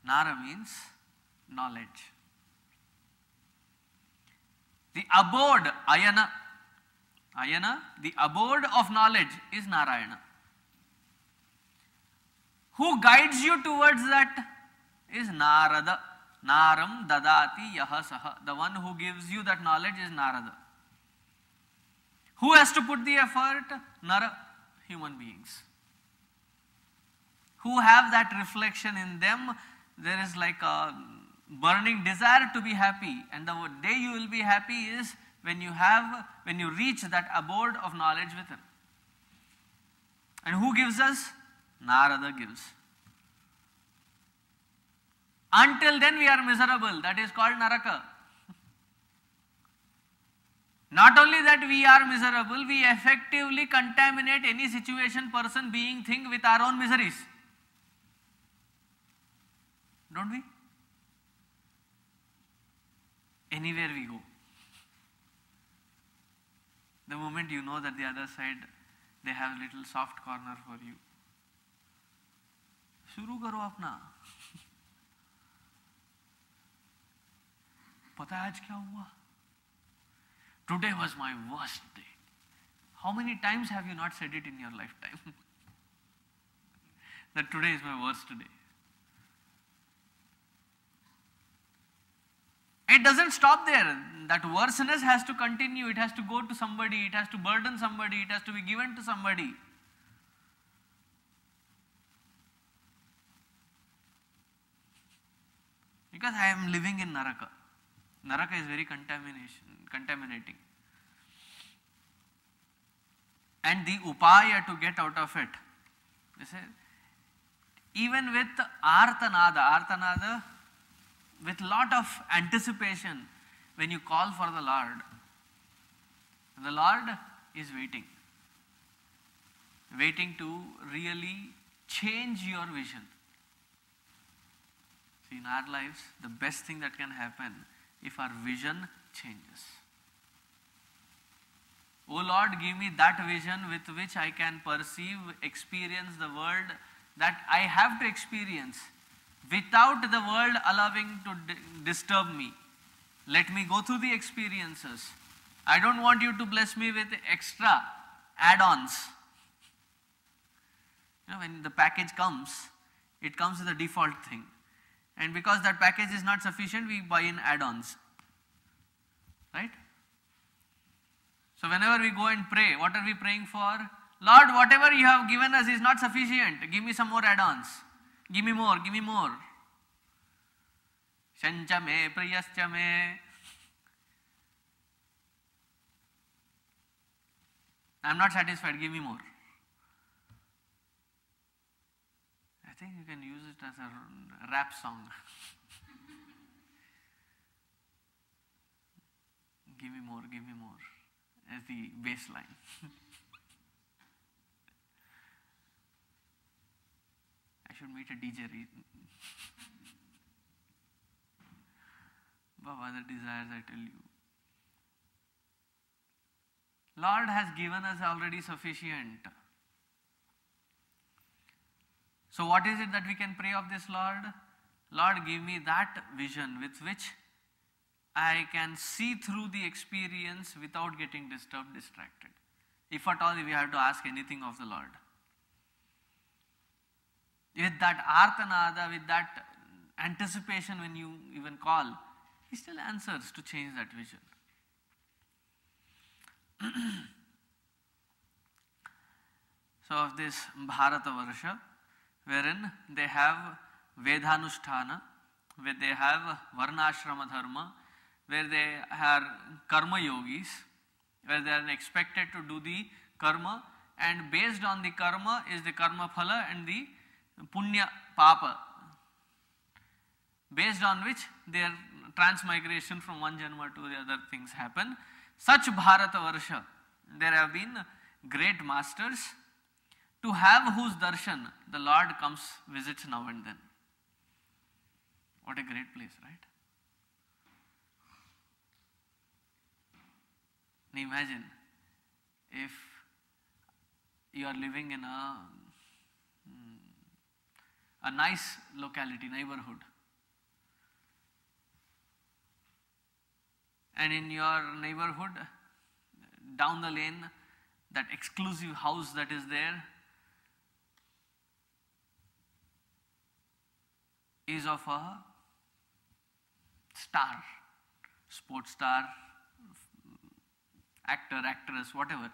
B: Nara means knowledge. The abode, Ayana, Ayana, the abode of knowledge is Narayana. Who guides you towards that is Narada. Naram dadati yaha saha. The one who gives you that knowledge is Narada. Who has to put the effort? Nara, human beings who have that reflection in them, there is like a burning desire to be happy. And the day you will be happy is when you have, when you reach that abode of knowledge within. And who gives us? Narada gives. Until then, we are miserable. That is called Naraka. [LAUGHS] Not only that we are miserable, we effectively contaminate any situation, person, being, thing with our own miseries don't we? Anywhere we go. The moment you know that the other side, they have a little soft corner for you. Shuru karo apna. Pata aaj kya Today was my worst day. How many times have you not said it in your lifetime? [LAUGHS] that today is my worst day. It doesn't stop there. That worseness has to continue. It has to go to somebody. It has to burden somebody. It has to be given to somebody. Because I am living in Naraka. Naraka is very contamination, contaminating. And the upaya to get out of it. Is, even with artanada, artanada with lot of anticipation when you call for the Lord. The Lord is waiting, waiting to really change your vision. See, in our lives, the best thing that can happen if our vision changes. Oh Lord, give me that vision with which I can perceive, experience the world that I have to experience without the world allowing to di disturb me. Let me go through the experiences. I don't want you to bless me with extra add ons. You know, when the package comes, it comes with a default thing. And because that package is not sufficient, we buy in add ons. Right? So, whenever we go and pray, what are we praying for? Lord, whatever you have given us is not sufficient. Give me some more add ons. Give me more, give me more. Shancha me, I'm not satisfied, give me more. I think you can use it as a rap song. [LAUGHS] give me more, give me more, as the bass line. [LAUGHS] should meet a DJ. Baba, the desires I tell you. Lord has given us already sufficient. So, what is it that we can pray of this Lord? Lord, give me that vision with which I can see through the experience without getting disturbed, distracted. If at all we have to ask anything of the Lord with that artanada, with that anticipation when you even call, he still answers to change that vision. [CLEARS THROAT] so of this varsha, wherein they have Vedhanusthana, where they have Varnashrama Dharma, where they are karma yogis, where they are expected to do the karma and based on the karma is the karma phala and the punya papa based on which their transmigration from one janma to the other things happen. Such Bharata Varsha, there have been great masters to have whose darshan the Lord comes visits now and then. What a great place, right? imagine if you are living in a a nice locality, neighborhood. And in your neighborhood, down the lane, that exclusive house that is there is of a star, sports star, actor, actress, whatever,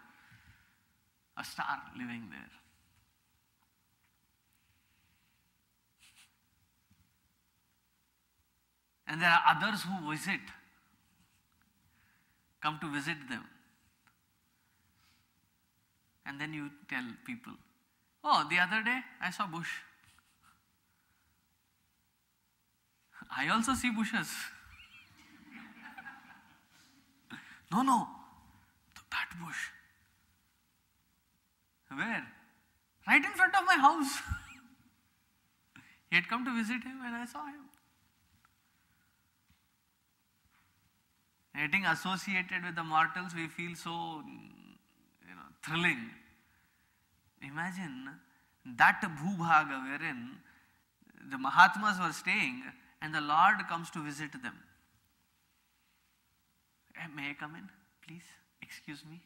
B: a star living there. And there are others who visit, come to visit them. And then you tell people, oh, the other day I saw bush. [LAUGHS] I also see bushes. [LAUGHS] no, no, that bush. Where? Right in front of my house. [LAUGHS] he had come to visit him and I saw him. getting associated with the mortals, we feel so you know, thrilling. Imagine that bhubhaga wherein the Mahatmas were staying and the Lord comes to visit them. Eh, may I come in, please? Excuse me?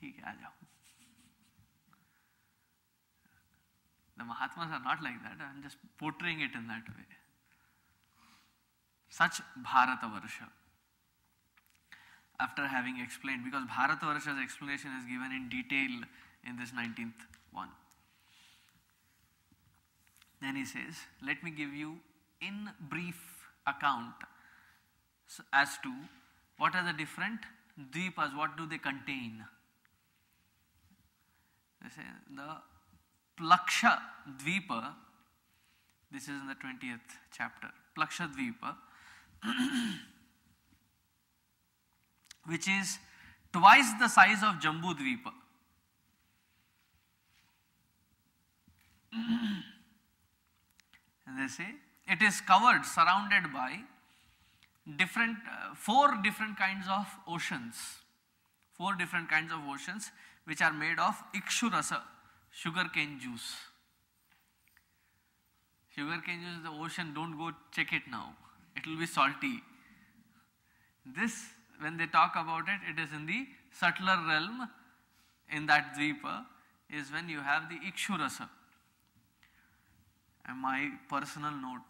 B: ठीक है आ The Mahatmas are not like that. I'm just portraying it in that way. Such varsha after having explained, because Bharatavarsha's explanation is given in detail in this 19th one. Then he says, Let me give you in brief account as to what are the different dvipas, what do they contain. They say the Plaksha Dvipa, this is in the 20th chapter, Plaksha Dvipa. [CLEARS THROAT] which is twice the size of Jambu they say it is covered, surrounded by different, uh, four different kinds of oceans, four different kinds of oceans which are made of ikshurasa, sugarcane juice. Sugarcane juice, the ocean, don't go check it now. It will be salty. This when they talk about it, it is in the subtler realm in that Dvipa is when you have the Ikshurasa. And my personal note,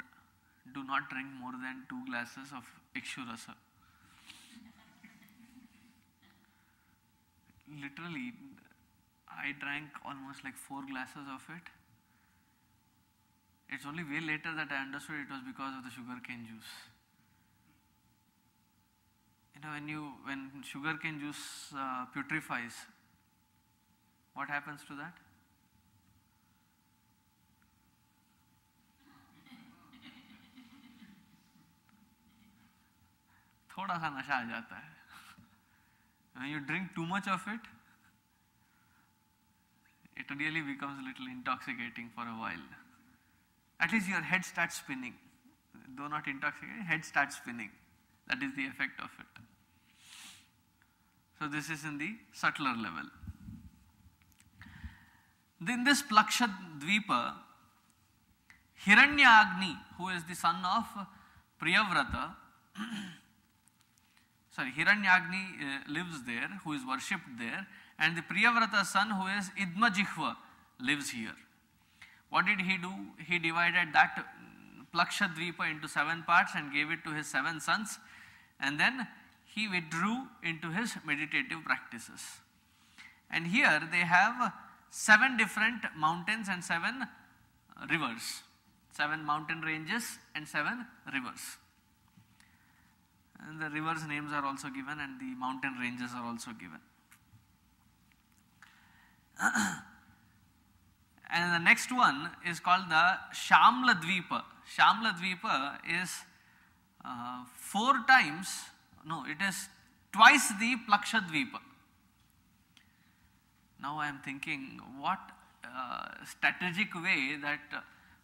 B: do not drink more than two glasses of Ikshurasa. Literally, I drank almost like four glasses of it. It's only way later that I understood it was because of the sugarcane juice. You know, when you when sugarcane juice uh, putrefies, what happens to that? थोड़ा सा नशा आ जाता है when you drink too much of it it really becomes a little intoxicating for a while at least your head starts spinning though not intoxicating head starts spinning that is the effect of it so this is in the subtler level. In this Plakshadvipa, Hiranyagni, who is the son of Priyavrata, [CLEARS THROAT] sorry, Hiranyagni uh, lives there, who is worshipped there, and the Priyavrata's son, who is Idmajihva, lives here. What did he do? He divided that mm, Plakshadvipa into seven parts and gave it to his seven sons, and then he withdrew into his meditative practices. And here they have seven different mountains and seven rivers, seven mountain ranges and seven rivers. And the rivers' names are also given, and the mountain ranges are also given. [CLEARS THROAT] and the next one is called the Shamla Dvipa. is uh, four times no, it is twice the Plakshadvipa. Now I am thinking what uh, strategic way that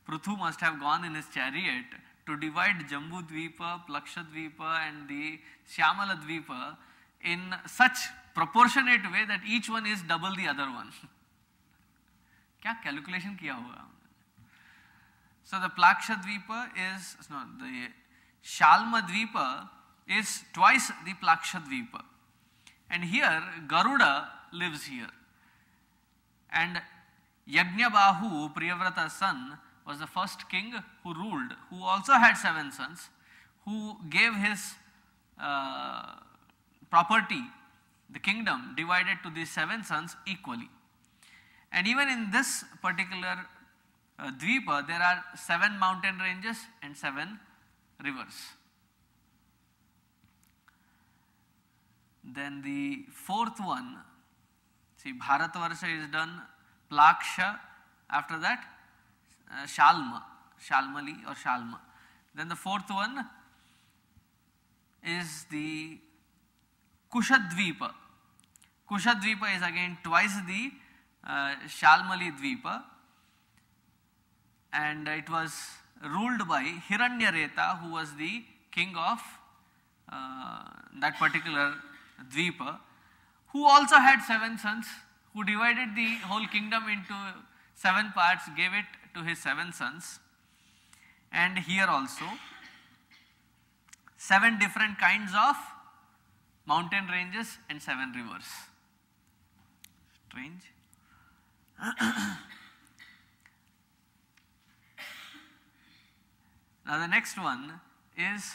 B: Pruthu must have gone in his chariot to divide Jambudvipa, Plakshadvipa and the Shyamaladvipa in such proportionate way that each one is double the other one. क्या [LAUGHS] calculation किया हुआ So the Plakshadvipa is, no, the Shalmadvipa is twice the Plakshadvipa. And here Garuda lives here. And Yajnabahu, Priyavrata's son, was the first king who ruled, who also had seven sons, who gave his uh, property, the kingdom, divided to these seven sons equally. And even in this particular uh, Dvipa, there are seven mountain ranges and seven rivers. Then the fourth one, see Bharatvarsha is done Plaksha, after that uh, Shalma, Shalmali or Shalma. Then the fourth one is the Kushadvipa. Kushadvipa is again twice the uh, Shalmali Dvipa and it was ruled by Hiranyareta who was the king of uh, that particular Dvipa, who also had seven sons, who divided the whole kingdom into seven parts, gave it to his seven sons. And here also, seven different kinds of mountain ranges and seven rivers. Strange. now the next one is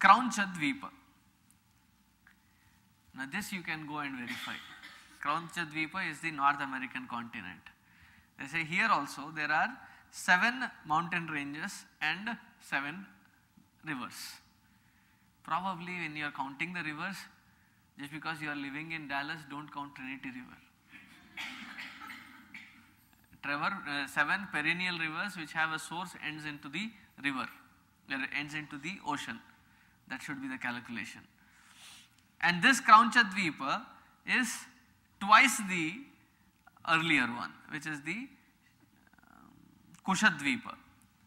B: Kraunchadvipa. Now this you can go and verify. Kranchadvipa is the North American continent. They say here also there are seven mountain ranges and seven rivers. Probably when you are counting the rivers, just because you are living in Dallas, don't count Trinity River. Trevor, uh, seven perennial rivers which have a source ends into the river, uh, ends into the ocean. That should be the calculation. And this Kraunchadvipa is twice the earlier one, which is the um, Kushadvipa.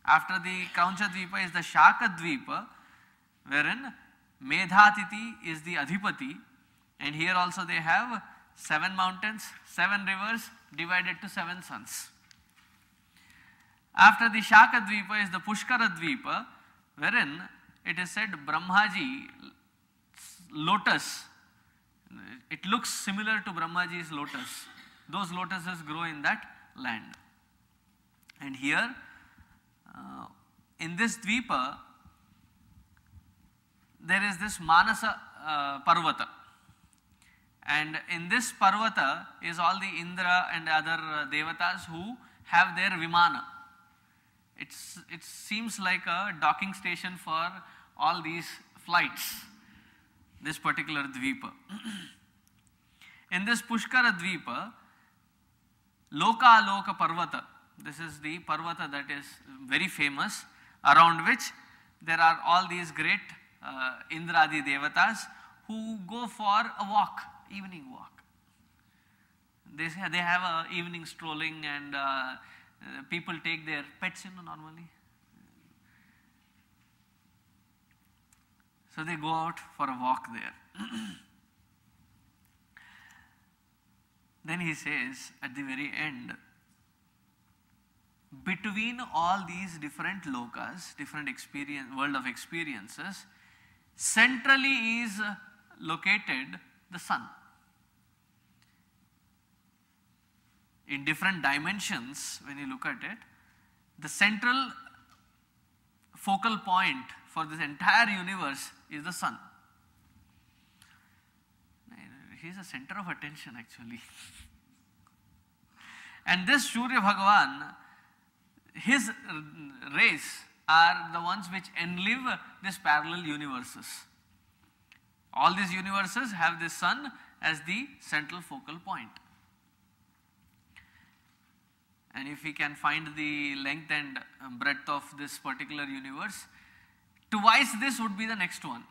B: After the Kraunchadvipa is the Shakadvipa, wherein Medhatiti is the Adhipati, and here also they have seven mountains, seven rivers divided to seven suns. After the Shakadvipa is the Pushkaradvipa, wherein it is said Brahmaji lotus, it looks similar to Brahmaji's lotus. Those lotuses grow in that land. And here, uh, in this Dvipa, there is this Manasa uh, Parvata. And in this Parvata is all the Indra and other uh, devatas who have their Vimana. It's, it seems like a docking station for all these flights this particular dvipa. In this Pushkara dvipa, Loka Parvata, this is the Parvata that is very famous, around which there are all these great uh, Indradi devatas who go for a walk, evening walk. They, they have a evening strolling and uh, uh people take their pets in normally. So they go out for a walk there. [CLEARS THROAT] then he says at the very end, between all these different lokas, different experience, world of experiences, centrally is located the sun. In different dimensions, when you look at it, the central focal point for this entire universe is the sun. He is a center of attention actually. [LAUGHS] and this Surya Bhagavan, his rays are the ones which enlive these parallel universes. All these universes have this sun as the central focal point. And if we can find the length and breadth of this particular universe, Twice this would be the next one.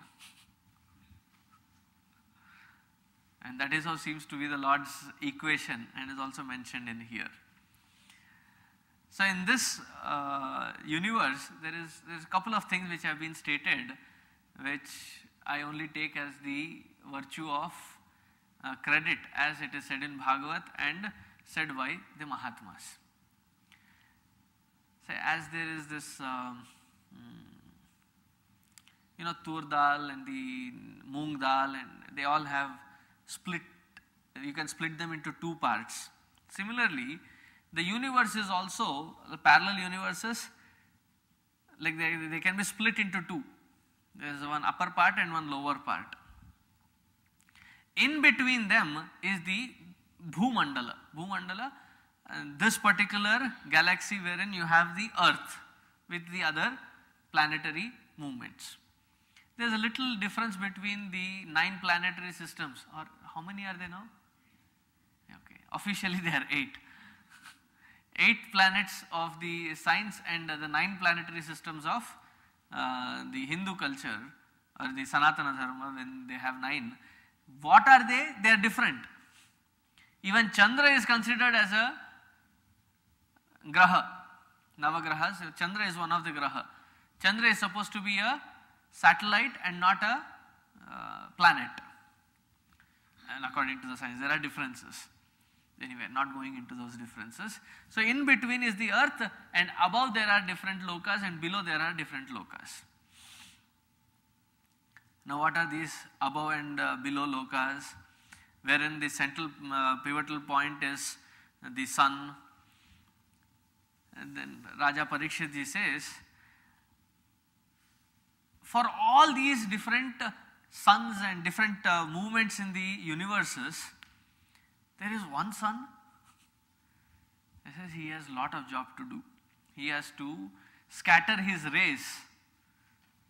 B: And that is how seems to be the Lord's equation and is also mentioned in here. So in this uh, universe, there is there's a couple of things which have been stated, which I only take as the virtue of uh, credit as it is said in Bhagavat and said by the Mahatmas. So as there is this um, hmm, you know, tur dal and the moong dal and they all have split, you can split them into two parts. Similarly, the universe is also, the parallel universes, like they, they can be split into two. There is one upper part and one lower part. In between them is the Bhumandala. Bhumandala, uh, this particular galaxy wherein you have the earth with the other planetary movements. There's a little difference between the nine planetary systems or how many are [LAUGHS] they now? Okay, officially there are eight. [LAUGHS] eight planets of the science and the nine planetary systems of uh, the Hindu culture or the Sanatana Dharma when they have nine. What are they? They are different. Even Chandra is considered as a graha, navagraha. So Chandra is one of the graha. Chandra is supposed to be a satellite and not a uh, planet. And according to the science, there are differences. Anyway, not going into those differences. So in between is the earth and above there are different lokas and below there are different lokas. Now what are these above and uh, below lokas? Wherein the central uh, pivotal point is the sun. And then Raja Parikshit says, for all these different uh, suns and different uh, movements in the universes, there is one sun. This is he has lot of job to do. He has to scatter his rays.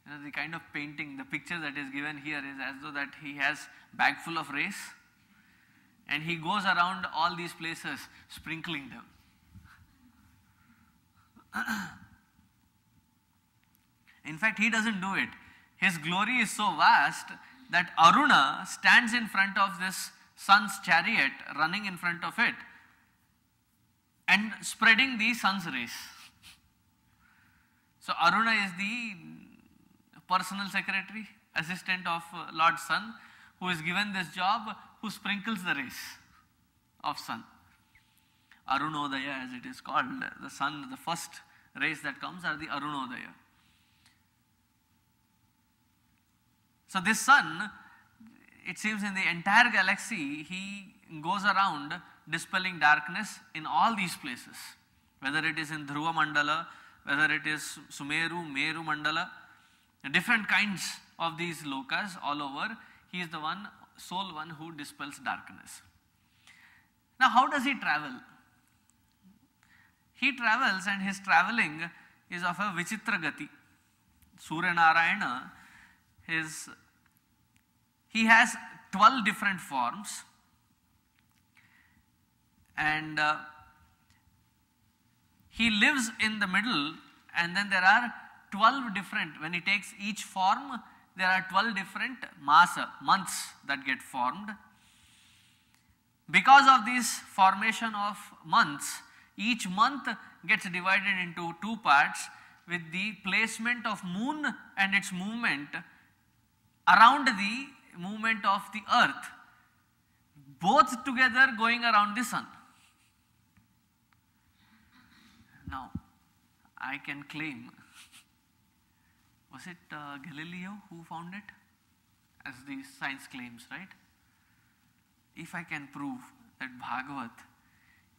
B: You know, the kind of painting, the picture that is given here is as though that he has bag full of rays and he goes around all these places sprinkling them. [CLEARS THROAT] In fact, he doesn't do it. His glory is so vast that Aruna stands in front of this sun's chariot, running in front of it and spreading the sun's rays. So Aruna is the personal secretary, assistant of uh, Lord Sun, who is given this job, who sprinkles the rays of sun. Arunodaya, as it is called, the sun, the first rays that comes are the Arunodaya. So this sun, it seems in the entire galaxy, he goes around dispelling darkness in all these places, whether it is in Dhruva Mandala, whether it is Sumeru, Meru Mandala, different kinds of these lokas all over. He is the one, sole one who dispels darkness. Now, how does he travel? He travels and his traveling is of a vichitra gati. Surya Narayana, his he has 12 different forms and uh, he lives in the middle and then there are 12 different, when he takes each form, there are 12 different masa, months that get formed. Because of this formation of months, each month gets divided into two parts with the placement of moon and its movement around the movement of the earth, both together going around the sun. Now, I can claim, was it uh, Galileo who found it? As the science claims, right? If I can prove that Bhagavat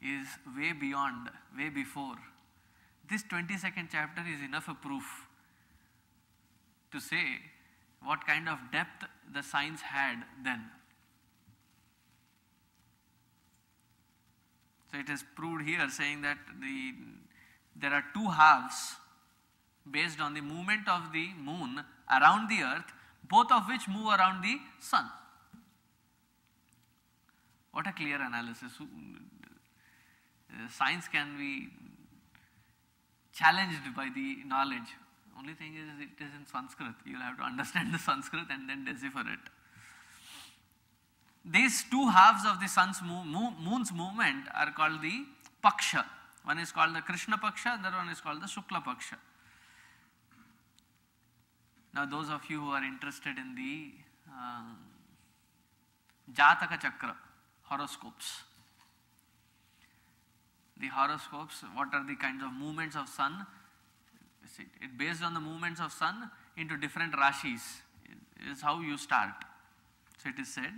B: is way beyond, way before, this 22nd chapter is enough a proof to say what kind of depth the science had then. So it is proved here saying that the, there are two halves based on the movement of the moon around the earth, both of which move around the sun. What a clear analysis. Uh, science can be challenged by the knowledge only thing is it is in Sanskrit. You'll have to understand the Sanskrit and then decipher it. These two halves of the sun's moon's movement are called the Paksha. One is called the Krishna Paksha, the other one is called the Shukla Paksha. Now those of you who are interested in the um, Jataka Chakra, horoscopes. The horoscopes, what are the kinds of movements of sun? That's it. Based on the movements of sun into different rashis is how you start. So it is said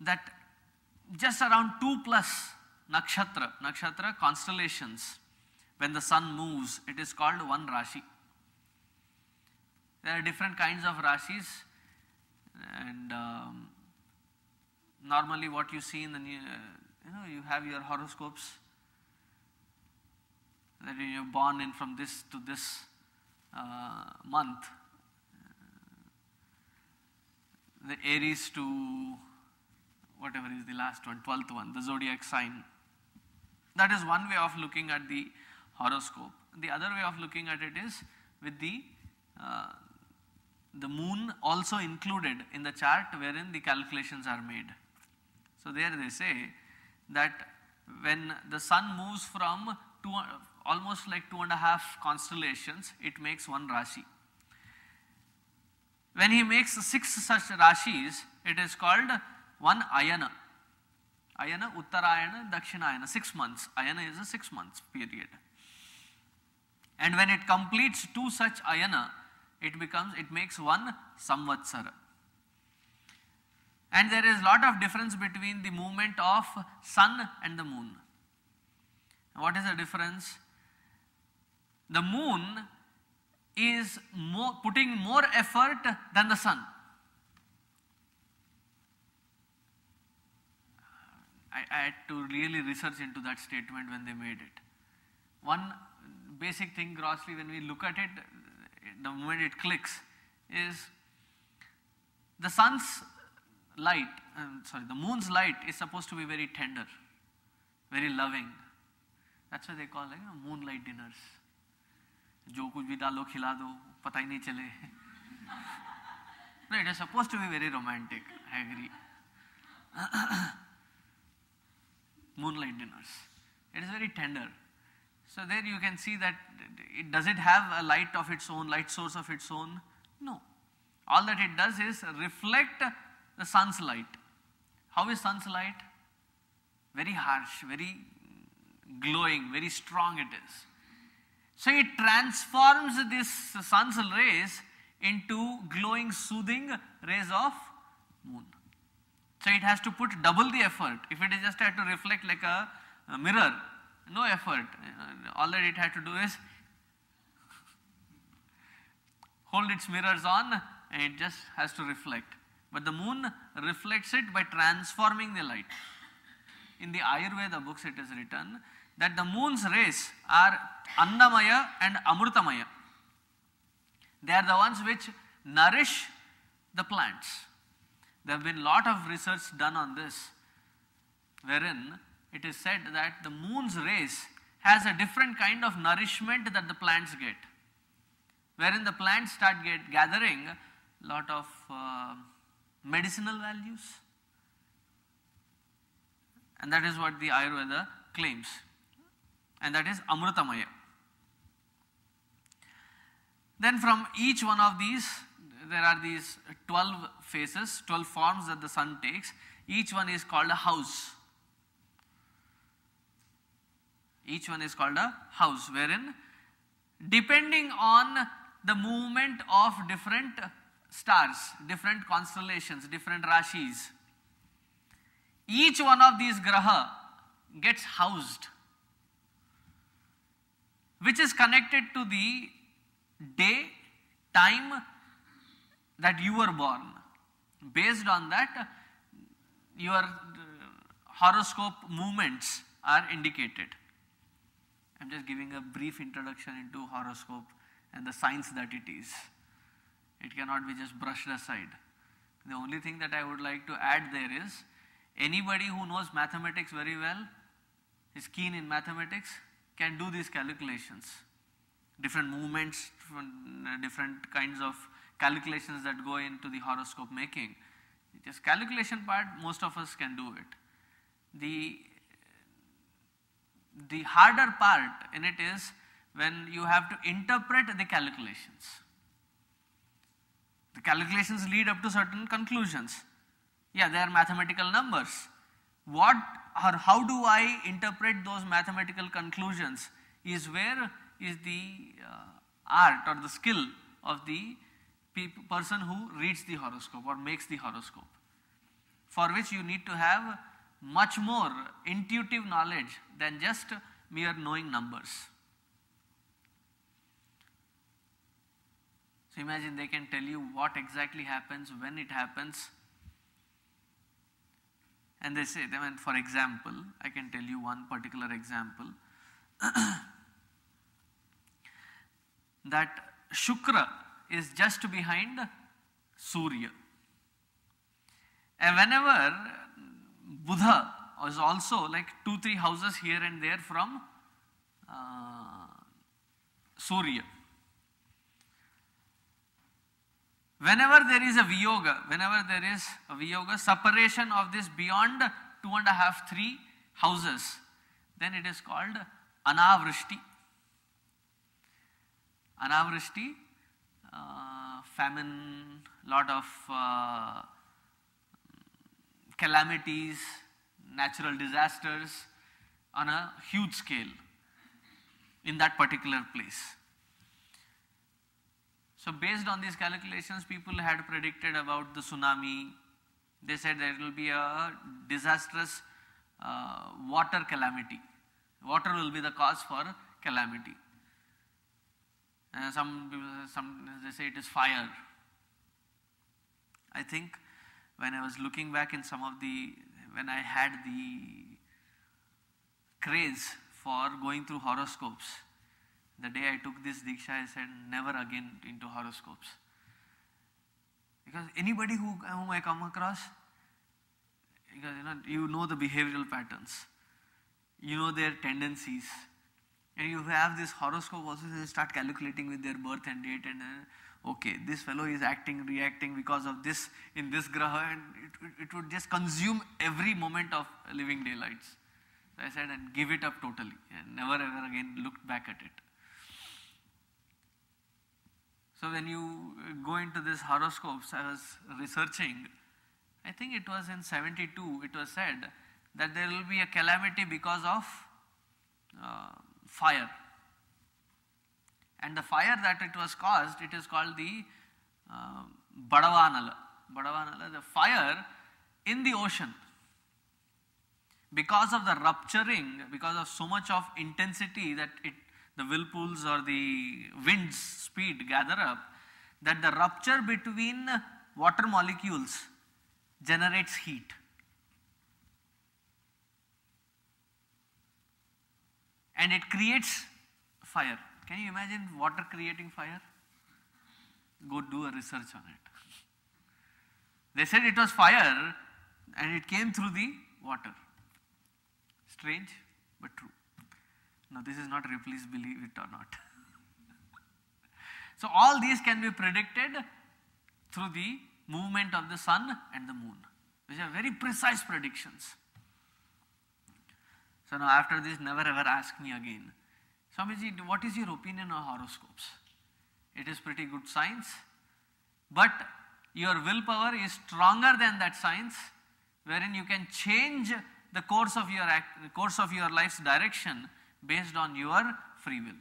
B: that just around 2 plus nakshatra, nakshatra constellations, when the sun moves, it is called one rashi. There are different kinds of rashis and um, normally what you see in the, you know, you have your horoscopes that uh, you're born in from this to this uh, month. Uh, the Aries to whatever is the last one, 12th one, the zodiac sign. That is one way of looking at the horoscope. The other way of looking at it is with the uh, the moon also included in the chart wherein the calculations are made. So there they say that when the sun moves from almost like two and a half constellations, it makes one Rashi. When he makes six such Rashis, it is called one Ayana. Ayana, Uttarayana, Dakshinayana, six months. Ayana is a six months period. And when it completes two such Ayana, it becomes, it makes one Samvatsara. And there is lot of difference between the movement of sun and the moon. What is the difference? the moon is more, putting more effort than the sun. I, I had to really research into that statement when they made it. One basic thing grossly when we look at it, the moment it clicks, is the sun's light, um, sorry, the moon's light is supposed to be very tender, very loving. That's why they call it you know, moonlight dinners. जो कुछ भी डालो खिला दो पता ही नहीं चले no, it is supposed to be very romantic. I agree. Moonlight dinners. It is very tender. So there you can see that it does it have a light of its own, light source of its own? No. All that it does is reflect the sun's light. How is sun's light? Very harsh, very glowing, very strong it is. So it transforms this sun's rays into glowing soothing rays of moon. So it has to put double the effort. If it just had to reflect like a, a mirror, no effort. All that it had to do is hold its mirrors on and it just has to reflect. But the moon reflects it by transforming the light. In the Ayurveda books it is written that the moon's rays are Annamaya and Amrutamaya. They are the ones which nourish the plants. There have been lot of research done on this, wherein it is said that the moon's rays has a different kind of nourishment that the plants get. Wherein the plants start get gathering lot of uh, medicinal values. And that is what the Ayurveda claims and that is Amrutamaya. Then from each one of these, there are these 12 phases, 12 forms that the sun takes. Each one is called a house. Each one is called a house, wherein depending on the movement of different stars, different constellations, different rashis, each one of these graha gets housed which is connected to the day, time that you were born. Based on that, your uh, horoscope movements are indicated. I am just giving a brief introduction into horoscope and the science that it is. It cannot be just brushed aside. The only thing that I would like to add there is anybody who knows mathematics very well, is keen in mathematics, can do these calculations. Different movements, different kinds of calculations that go into the horoscope making. Just calculation part, most of us can do it. The, the harder part in it is when you have to interpret the calculations. The calculations lead up to certain conclusions. Yeah, they are mathematical numbers. What or how do I interpret those mathematical conclusions is where is the uh, art or the skill of the person who reads the horoscope or makes the horoscope for which you need to have much more intuitive knowledge than just mere knowing numbers. So imagine they can tell you what exactly happens, when it happens, and they say, I mean, for example, I can tell you one particular example [CLEARS THROAT] that Shukra is just behind Surya. And whenever Buddha was also like two, three houses here and there from uh, Surya. Whenever there is a viyoga, whenever there is a viyoga, separation of this beyond two and a half, three houses, then it is called anavrishti. Anavrishti, uh, famine, lot of uh, calamities, natural disasters on a huge scale in that particular place. So based on these calculations, people had predicted about the tsunami. They said there will be a disastrous uh, water calamity. Water will be the cause for calamity. And uh, some people, some they say it is fire. I think when I was looking back in some of the when I had the craze for going through horoscopes, the day I took this Diksha, I said, never again into horoscopes. Because anybody who, whom I come across, because you know, you know the behavioral patterns, you know their tendencies, and you have this horoscope also, you start calculating with their birth and date and. Uh, okay, this fellow is acting, reacting because of this in this graha, and it, it, it, would just consume every moment of living daylights. So I said, and give it up totally, and never ever again looked back at it. So when you uh, go into these horoscopes, I was researching, I think it was in 72, it was said that there will be a calamity because of uh, fire. And the fire that it was caused, it is called the uh, Badavanala. Badavanala, the fire in the ocean. Because of the rupturing, because of so much of intensity that it the whirlpools or the wind's speed gather up, that the rupture between water molecules generates heat. And it creates fire. Can you imagine water creating fire? Go do a research on it. They said it was fire and it came through the water. Strange, but true. No, this is not replace believe it or not. [LAUGHS] so all these can be predicted through the movement of the sun and the moon, which are very precise predictions. So now after this, never ever ask me again. Swamiji, what is your opinion on horoscopes? It is pretty good science, but your willpower is stronger than that science, wherein you can change the course of your act, course of your life's direction based on your free will.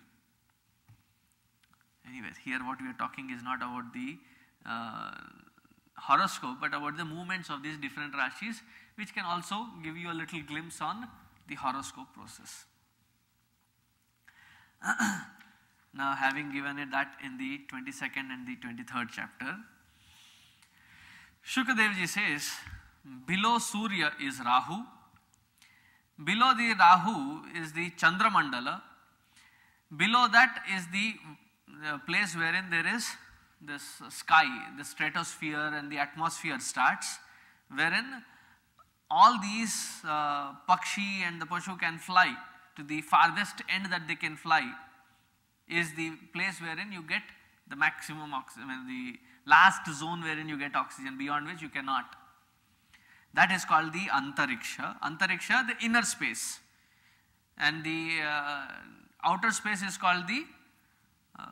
B: Anyways, here what we are talking is not about the uh, horoscope but about the movements of these different rashis which can also give you a little glimpse on the horoscope process. [CLEARS THROAT] now having given it that in the 22nd and the 23rd chapter, Shukadevji says below Surya is Rahu Below the Rahu is the Chandramandala. Below that is the place wherein there is this sky, the stratosphere and the atmosphere starts, wherein all these uh, Pakshi and the Pashu can fly to the farthest end that they can fly is the place wherein you get the maximum oxygen, the last zone wherein you get oxygen, beyond which you cannot. That is called the antariksha. Antariksha, the inner space. And the uh, outer space is called the, uh,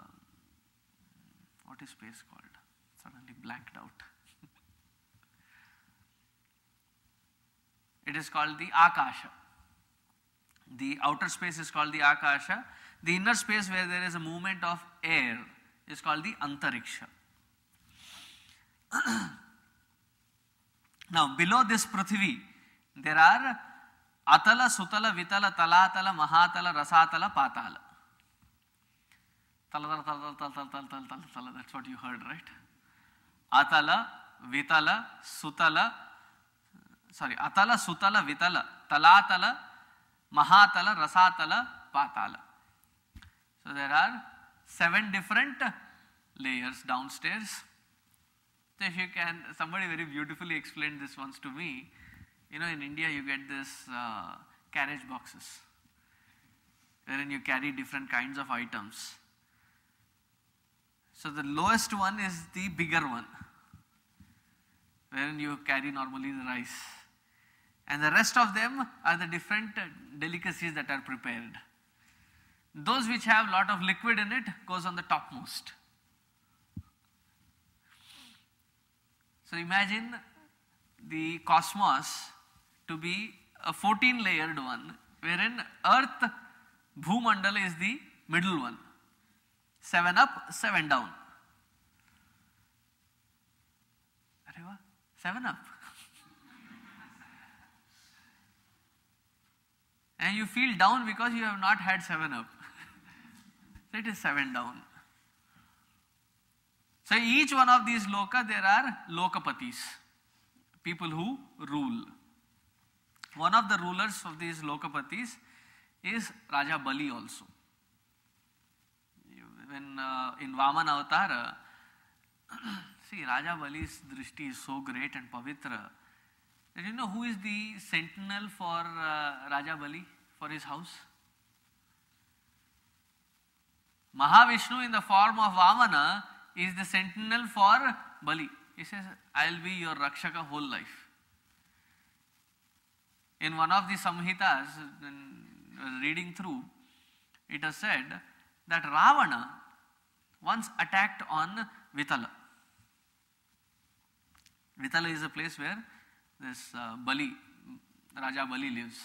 B: what is space called? Suddenly blanked out. it is called the akasha. The outer space is called the akasha. The inner space where there is a movement of air is called the antariksha. [CLEARS THROAT] Now, below this Prithvi, there are Atala, Sutala, Vitala, Talatala, Mahatala, Rasatala, Patala. Talatala, Talatala, Talatala, Talatala, Talatala, that's what you heard, right? Atala, Vitala, Sutala, sorry, Atala, Sutala, Vitala, Talatala, Mahatala, Rasatala, Patala. So there are seven different layers downstairs. So if you can, somebody very beautifully explained this once to me. You know, in India, you get this uh, carriage boxes, wherein you carry different kinds of items. So the lowest one is the bigger one, wherein you carry normally the rice, and the rest of them are the different uh, delicacies that are prepared. Those which have a lot of liquid in it goes on the topmost So imagine the cosmos to be a 14 layered one wherein earth Bhumandal is the middle one. 7 up, 7 down. 7 up. and you feel down because you have not had 7 up. [LAUGHS] it is 7 down. So each one of these loka, there are lokapatis, people who rule. One of the rulers of these lokapatis is Raja Bali also. When uh, in Vamana Avatar, [CLEARS THROAT] see Raja Bali's drishti is so great and pavitra. Do you know who is the sentinel for uh, Raja Bali for his house? Mahavishnu in the form of Vamana is the sentinel for Bali. He says, I'll be your Rakshaka whole life. In one of the Samhitas, reading through, it is said that Ravana once attacked on Vitala. Vitala is a place where this uh, Bali, Raja Bali lives.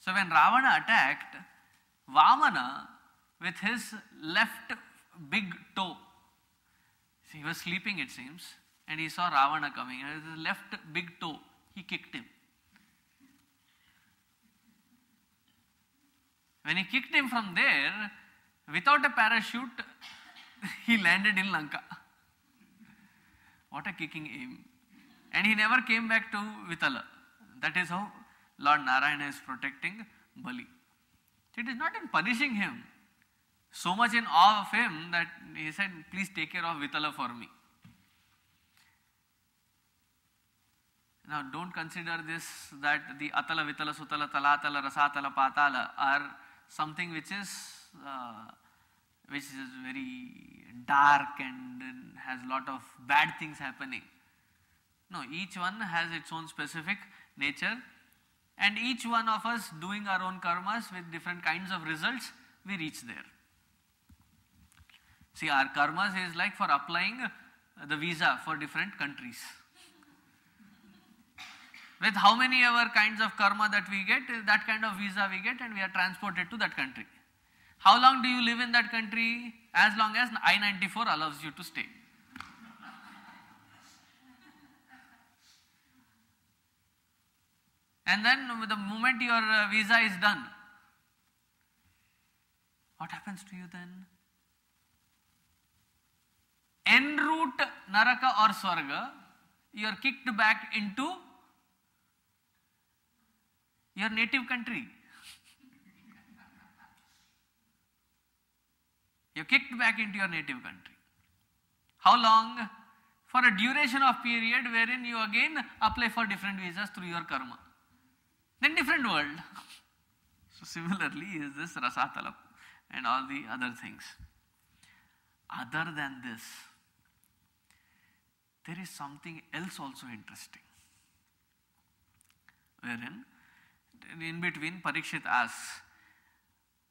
B: So when Ravana attacked, Vamana with his left big toe. he was sleeping, it seems, and he saw Ravana coming. And his left big toe, he kicked him. When he kicked him from there, without a parachute, [LAUGHS] he landed in Lanka. What a kicking aim. And he never came back to Vitala. That is how Lord Narayana is protecting Bali. It is not in punishing him, so much in awe of him that he said, Please take care of Vitala for me. Now, don't consider this that the Atala, Vitala, Sutala, Talatala, Rasatala, Patala are something which is. Uh, which is very dark and, and has a lot of bad things happening. No, each one has its own specific nature, and each one of us doing our own karmas with different kinds of results, we reach there. See, our karmas is like for applying the visa for different countries. With how many ever kinds of karma that we get, that kind of visa we get and we are transported to that country. How long do you live in that country? As long as I-94 allows you to stay. and then the moment your uh, visa is done, what happens to you then? en route naraka or swarga, you are kicked back into your native country. You're kicked back into your native country. How long? For a duration of period wherein you again apply for different visas through your karma. Then different world. so similarly is this Rasatala and all the other things. Other than this, there is something else also interesting. Wherein, in between, Parikshit asks,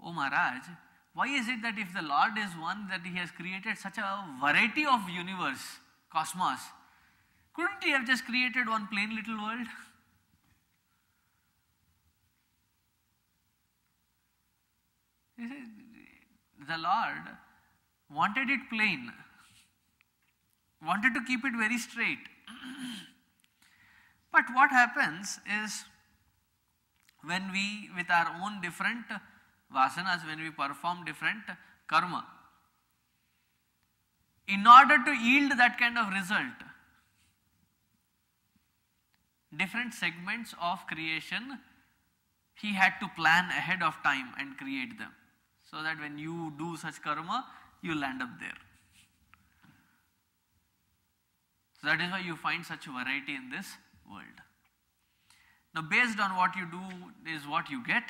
B: O oh Maharaj, why is it that if the Lord is one, that He has created such a variety of universe, cosmos, couldn't He have just created one plain little world? [LAUGHS] the Lord wanted it plain wanted to keep it very straight. but what happens is when we, with our own different vasanas, when we perform different karma, in order to yield that kind of result, different segments of creation he had to plan ahead of time and create them so that when you do such karma you land up there that is why you find such variety in this world. Now based on what you do is what you get.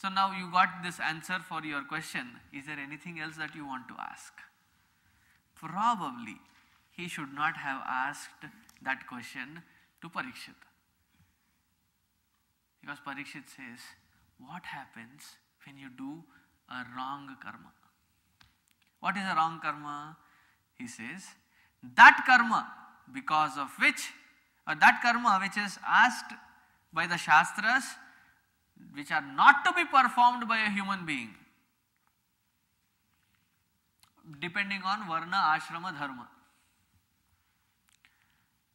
B: So now you got this answer for your question. Is there anything else that you want to ask? Probably he should not have asked that question to Parikshit. Because Parikshit says, what happens when you do a wrong karma? What is a wrong karma? He says, that karma because of which or that karma which is asked by the shastras which are not to be performed by a human being depending on varna ashrama dharma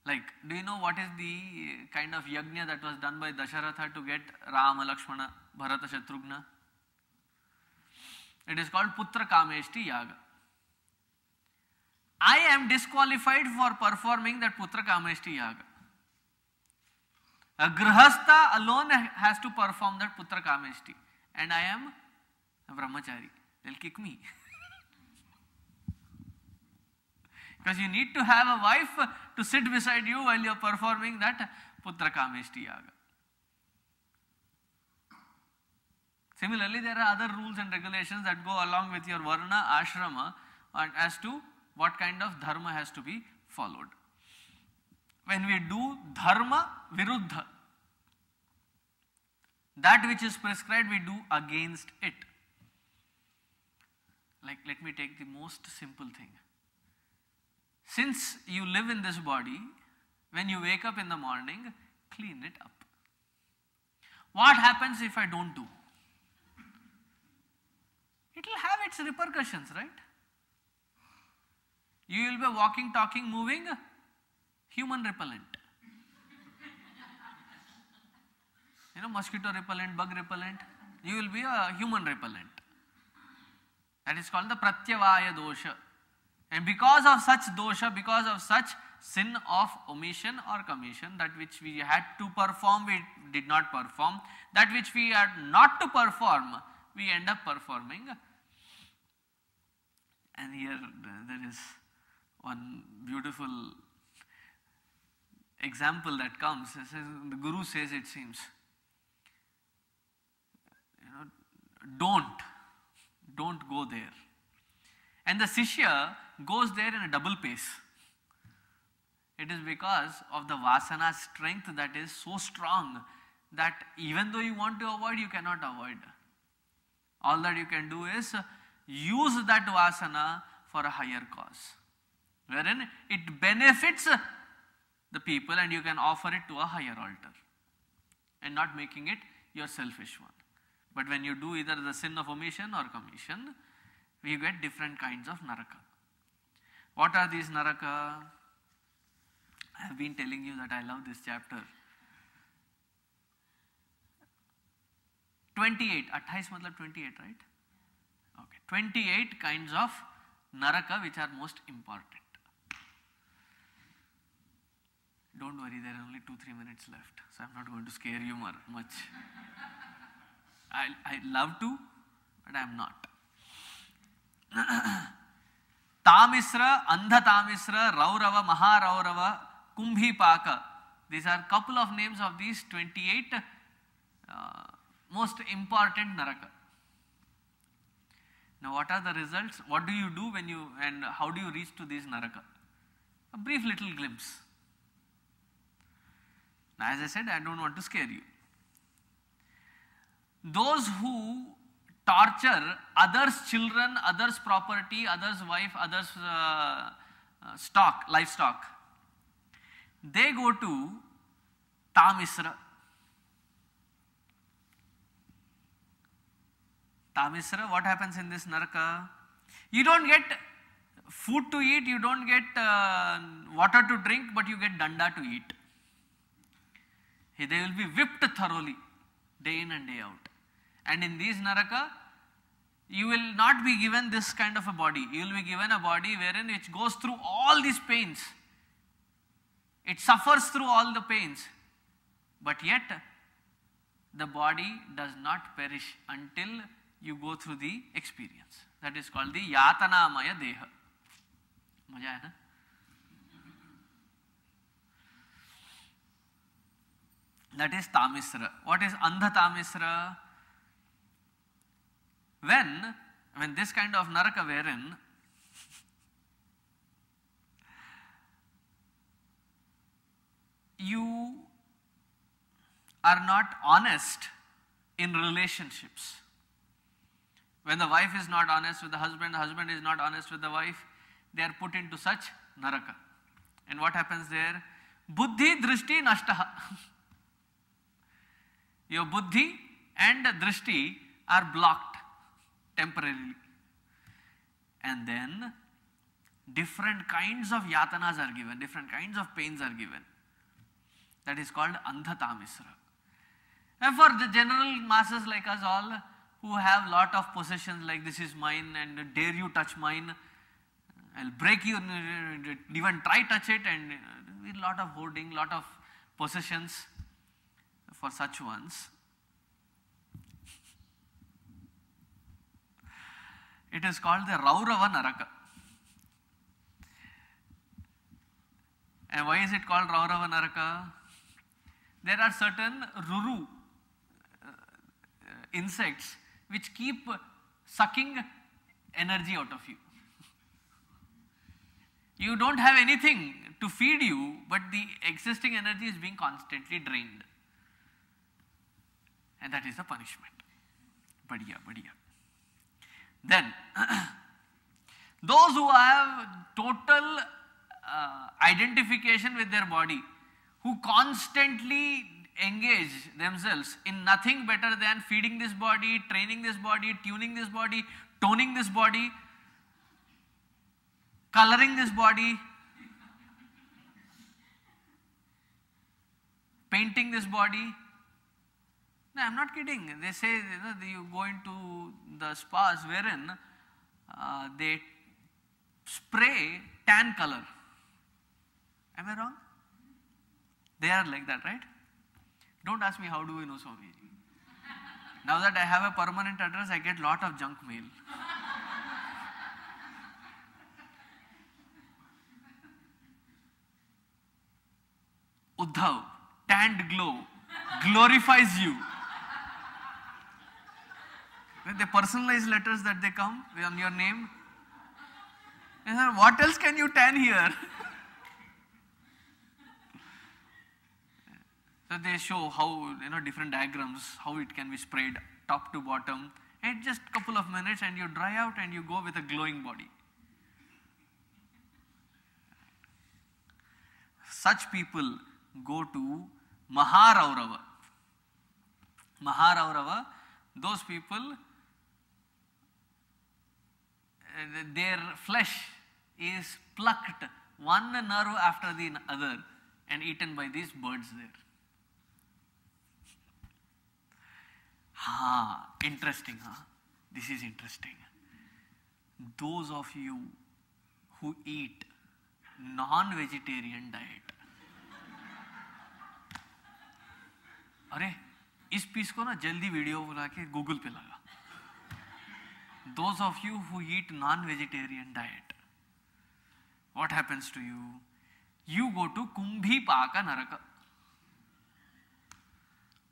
B: like do you know what is the kind of yagna that was done by dasharatha to get rama lakshmana bharata shatrughna it is called putra kameshti yaga I am disqualified for performing that Putra Kameshti Yaga. A Grihastha alone has to perform that Putra Kameshti. And I am a Brahmachari. They'll kick me. [LAUGHS] because you need to have a wife to sit beside you while you're performing that Putra Kameshti Yaga. Similarly, there are other rules and regulations that go along with your Varna Ashrama and as to what kind of dharma has to be followed. When we do dharma viruddha, that which is prescribed we do against it. Like let me take the most simple thing. Since you live in this body, when you wake up in the morning, clean it up. What happens if I don't do? It will have its repercussions, right? You will be walking, talking, moving human repellent. you know, mosquito repellent, bug repellent. You will be a human repellent. That is called the Pratyavaya dosha. And because of such dosha, because of such sin of omission or commission, that which we had to perform, we did not perform. That which we had not to perform, we end up performing. And here there is one beautiful example that comes. Says, the Guru says, it seems, you know, don't, don't go there. And the Sishya goes there in a double pace. It is because of the Vasana strength that is so strong that even though you want to avoid, you cannot avoid. All that you can do is use that Vasana for a higher cause wherein it benefits the people and you can offer it to a higher altar and not making it your selfish one. But when you do either the sin of omission or commission, we get different kinds of naraka. What are these naraka? I have been telling you that I love this chapter. 28, 28 28, right? Okay, 28 kinds of naraka which are most important. Don't worry, there are only two, three minutes left, so I'm not going to scare you much. I, [LAUGHS] I love to, but I'm not. [CLEARS THROAT] Tamisra, Andha Tamisra, Raurava, Maharaurava, Kumbhipaka. These are couple of names of these 28 uh, most important Naraka. Now, what are the results? What do you do when you and how do you reach to these Naraka? A brief little glimpse. Now, as I said, I don't want to scare you. Those who torture others' children, others' property, others' wife, others' uh, uh stock, livestock, they go to Tamisra. Tamisra, what happens in this naraka? You don't get food to eat, you don't get uh, water to drink, but you get danda to eat. They will be whipped thoroughly day in and day out. And in these naraka, you will not be given this kind of a body. You will be given a body wherein it goes through all these pains. It suffers through all the pains. But yet, the body does not perish until you go through the experience. That is called the Yatanamaya Deha. मजा है ना That is Tamisra. What is Andha Tamisra? When, when this kind of naraka wherein you are not honest in relationships. When the wife is not honest with the husband, the husband is not honest with the wife, they are put into such naraka. And what happens there? Buddhi drishti nashtaha. [LAUGHS] Your buddhi and drishti are blocked temporarily. And then different kinds of yatanas are given, different kinds of pains are given. That is called misra. And for the general masses like us all who have lot of possessions like this is mine and dare you touch mine, I'll break you, even try touch it and a uh, lot of hoarding, lot of possessions for such ones. It is called the Raurava Naraka. And why is it called Raurava Naraka? There are certain ruru uh, uh, insects which keep sucking energy out of you. You don't have anything to feed you, but the existing energy is being constantly drained and that is the punishment. Badiya, badiya. Then, [CLEARS THROAT] those who have total uh, identification with their body, who constantly engage themselves in nothing better than feeding this body, training this body, tuning this body, toning this body, coloring this body, painting this body, no, I'm not kidding. They say you, know, you go into the spas wherein uh, they spray tan color. Am I wrong? They are like that, right? Don't ask me how do we know so many. now that I have a permanent address, I get lot of junk mail. [LAUGHS] Uddhav, tanned glow, glorifies you the personalized letters that they come on your name. And sir, what else can you tan here? so they show how, you know, different diagrams, how it can be sprayed top to bottom. And just a couple of minutes and you dry out and you go with a glowing body. Such people go to Maharaurava. Maharaurava, those people their flesh is plucked one nerve after the other and eaten by these birds there. Ha, ah, interesting, huh? This is interesting. Those of you who eat non vegetarian diet, [LAUGHS] अरे इस piece को ना जल्दी video बुला के Google पे ला those of you who eat non-vegetarian diet, what happens to you? You go to Kumbhipaka Naraka.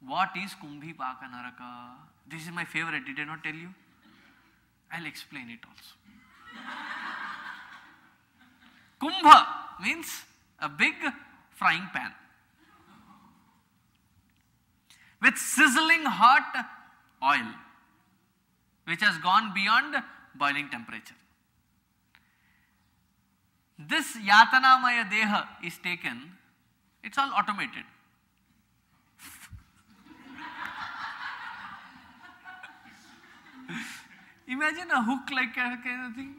B: What is Kumbhipaka Naraka? This is my favorite, did I not tell you? I'll explain it also. [LAUGHS] Kumbha means a big frying pan with sizzling hot oil which has gone beyond boiling temperature. This Yatanamaya Deha is taken, it's all automated. [LAUGHS] Imagine a hook like a kind of thing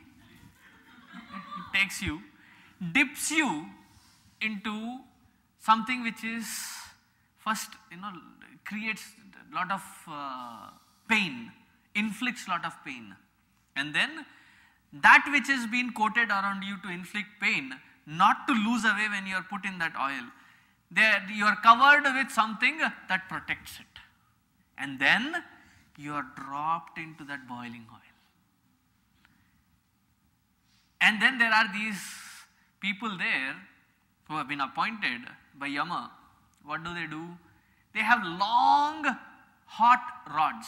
B: it takes you, dips you into something which is first, you know, creates a lot of uh, pain inflicts lot of pain. And then that which has been coated around you to inflict pain, not to lose away when you are put in that oil. There, you are covered with something that protects it. And then you are dropped into that boiling oil. And then there are these people there who have been appointed by Yama. What do they do? They have long hot rods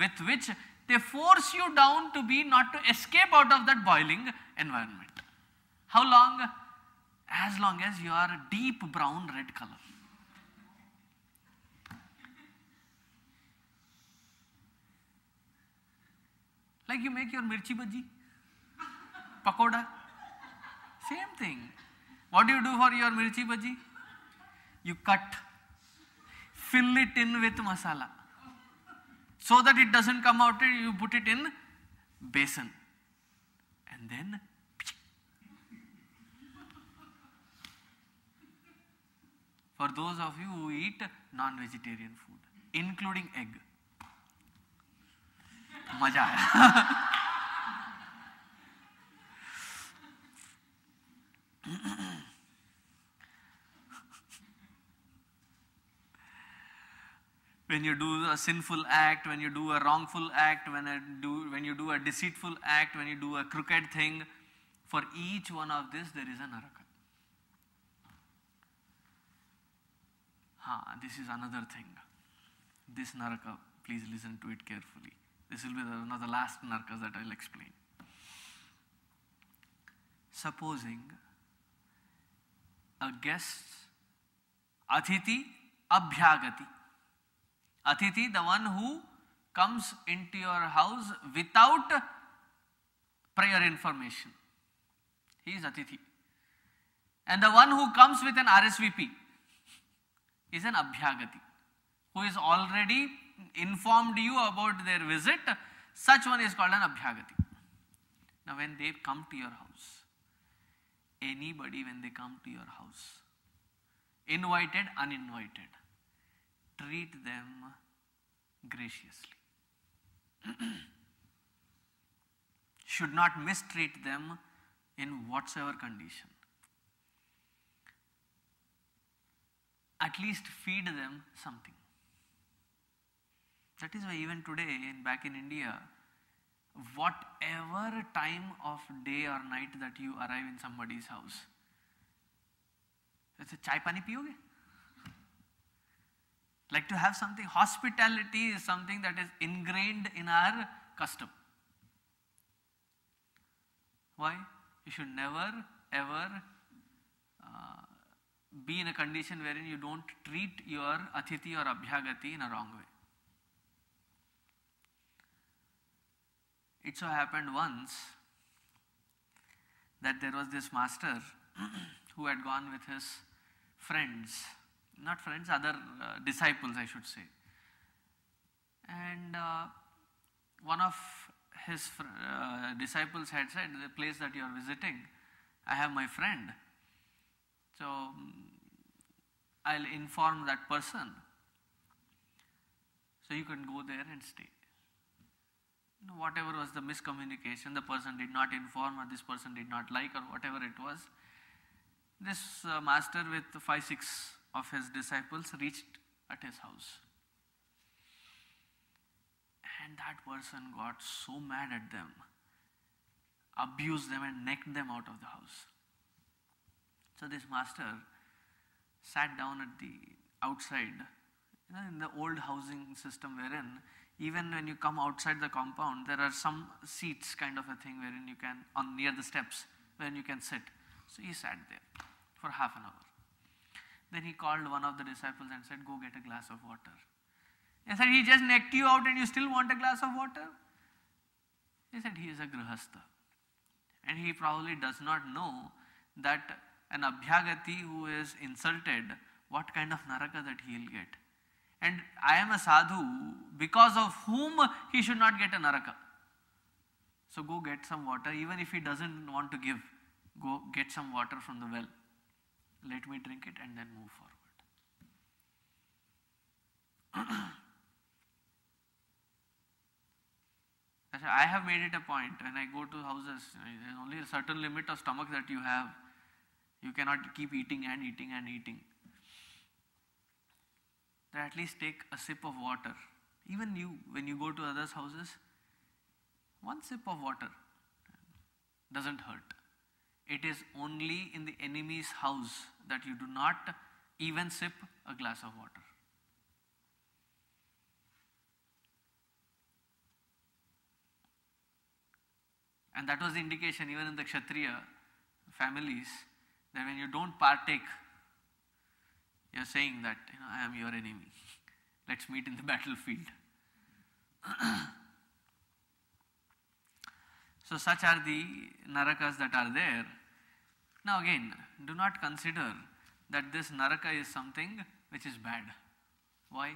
B: with which they force you down to be not to escape out of that boiling environment. How long? As long as you are a deep brown red color. Like you make your mirchi bhaji, pakoda. Same thing. What do you do for your mirchi bhaji? You cut, fill it in with masala. So that it doesn't come out, you put it in basin. And then for those of you who eat non-vegetarian food, including egg. Maja. [LAUGHS] when you do a sinful act, when you do a wrongful act, when, do, when you do a deceitful act, when you do a crooked thing, for each one of this there is a narakat. Ah, this is another thing. This naraka, please listen to it carefully. This will be the, one of the last narakas that I'll explain. Supposing a guest, Atiti Abhyagati, Atithi, the one who comes into your house without prayer information. He is Atithi. And the one who comes with an RSVP is an Abhyagati, who is already informed you about their visit. Such one is called an Abhyagati. Now, when they come to your house, anybody when they come to your house, invited, uninvited, treat them graciously. [CLEARS THROAT] Should not mistreat them in whatsoever condition. At least feed them something. That is why, even today, in, back in India, whatever time of day or night that you arrive in somebody's house, it's a chai pani piyoge? like to have something. Hospitality is something that is ingrained in our custom. Why? You should never ever uh, be in a condition wherein you don't treat your atiti or abhyagati in a wrong way. It so happened once that there was this master [CLEARS THROAT] who had gone with his friends not friends, other uh, disciples, I should say. And uh, one of his uh, disciples had said, The place that you are visiting, I have my friend. So mm, I'll inform that person. So you can go there and stay. You know, whatever was the miscommunication, the person did not inform, or this person did not like, or whatever it was, this uh, master with five, six of his disciples reached at his house. And that person got so mad at them, abused them, and necked them out of the house. So this master sat down at the outside, you know, in the old housing system wherein even when you come outside the compound, there are some seats kind of a thing wherein you can on near the steps wherein you can sit. So he sat there for half an hour. Then he called one of the disciples and said, Go get a glass of water. He said, He just necked you out and you still want a glass of water? He said, He is a grihastha. And he probably does not know that an abhyagati who is insulted, what kind of naraka that he will get. And I am a sadhu because of whom he should not get a naraka. So go get some water, even if he doesn't want to give, go get some water from the well let me drink it and then move forward. [CLEARS THROAT] I have made it a point when I go to houses, there is only a certain limit of stomach that you have. You cannot keep eating and eating and eating. Then at least take a sip of water. Even you, when you go to others' houses, one sip of water doesn't hurt. It is only in the enemy's house that you do not even sip a glass of water. And that was the indication even in the Kshatriya families that when you don't partake, you're saying that you know, I am your enemy. Let's meet in the battlefield. [CLEARS THROAT] so, such are the narakas that are there. Now again, do not consider that this naraka is something which is bad. Why?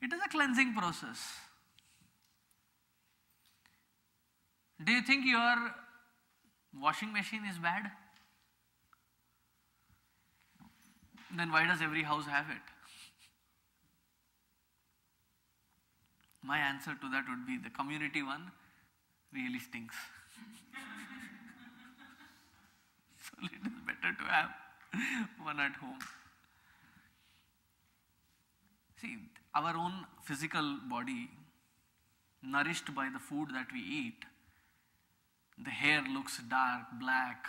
B: It is a cleansing process. Do you think your washing machine is bad? Then why does every house have it? My answer to that would be the community one really stinks. it is [LAUGHS] better to have one at home. See, our own physical body, nourished by the food that we eat, the hair looks dark, black,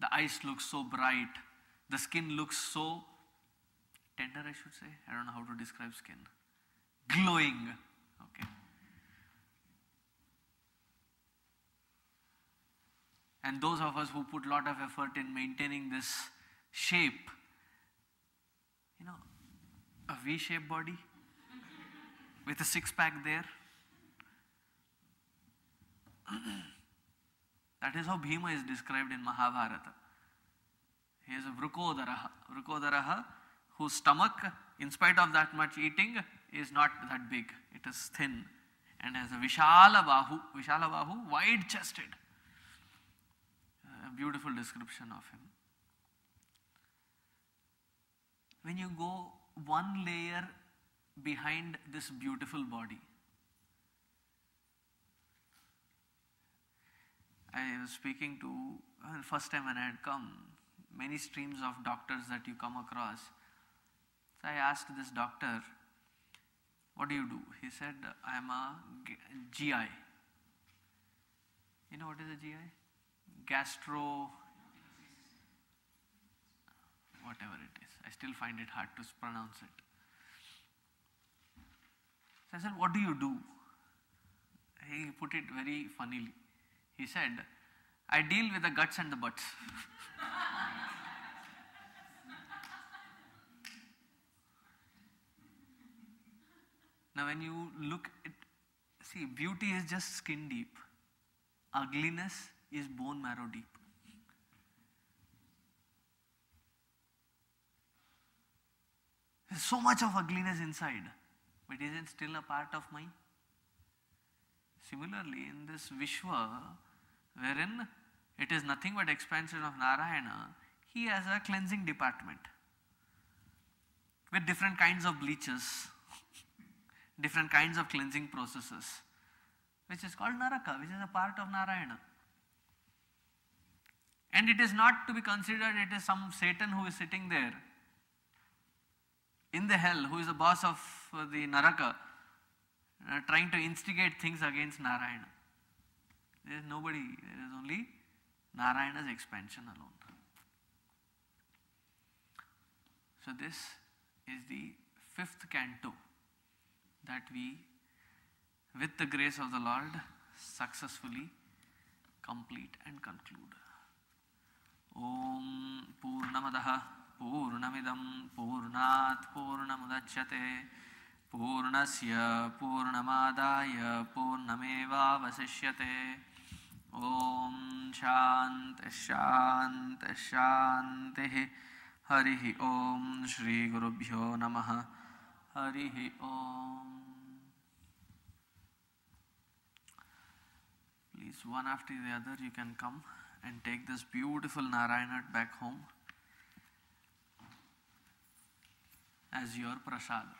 B: the eyes look so bright, the skin looks so tender, I should say. I don't know how to describe skin. Glowing. and those of us who put a lot of effort in maintaining this shape, you know, a V shaped body with a six pack there. [CLEARS THROAT] that is how Bhima is described in Mahabharata. He is a Vrukodaraha. Vrukodaraha, whose stomach, in spite of that much eating, is not that big. It is thin and has a Vishala Bahu, Vishala Bahu, wide chested beautiful description of him. When you go one layer behind this beautiful body, I was speaking to the uh, first time when I had come, many streams of doctors that you come across. So I asked this doctor, "What do you do?" He said, "I am a GI." You know what is a GI? gastro, whatever it is. I still find it hard to pronounce it. So I said, what do you do? He put it very funnily. He said, I deal with the guts and the butts. [LAUGHS] now when you look at, see beauty is just skin deep. Ugliness is bone marrow deep. There's so much of ugliness inside, but isn't still a part of my. Similarly, in this Vishwa, wherein it is nothing but expansion of Narayana, he has a cleansing department with different kinds of bleaches, [LAUGHS] different kinds of cleansing processes, which is called Naraka, which is a part of Narayana. And it is not to be considered it is some Satan who is sitting there in the hell, who is the boss of uh, the Naraka, uh, trying to instigate things against Narayana. There is nobody, there is only Narayana's expansion alone. So, this is the fifth canto that we, with the grace of the Lord, successfully complete and conclude. ॐ पूर्णमद पूर्णमिदं
A: पूर्णात् पूर्णमुदच्यते पूर्णस्य पूर्णमादाय पूर्णमेवावशिष्यते ॐ
B: शान्तिः हरिः ॐ
A: श्रीगुरुभ्यो नमः
B: Hari Om please one after the other you can come and take this beautiful Narayanat back home as your prasad.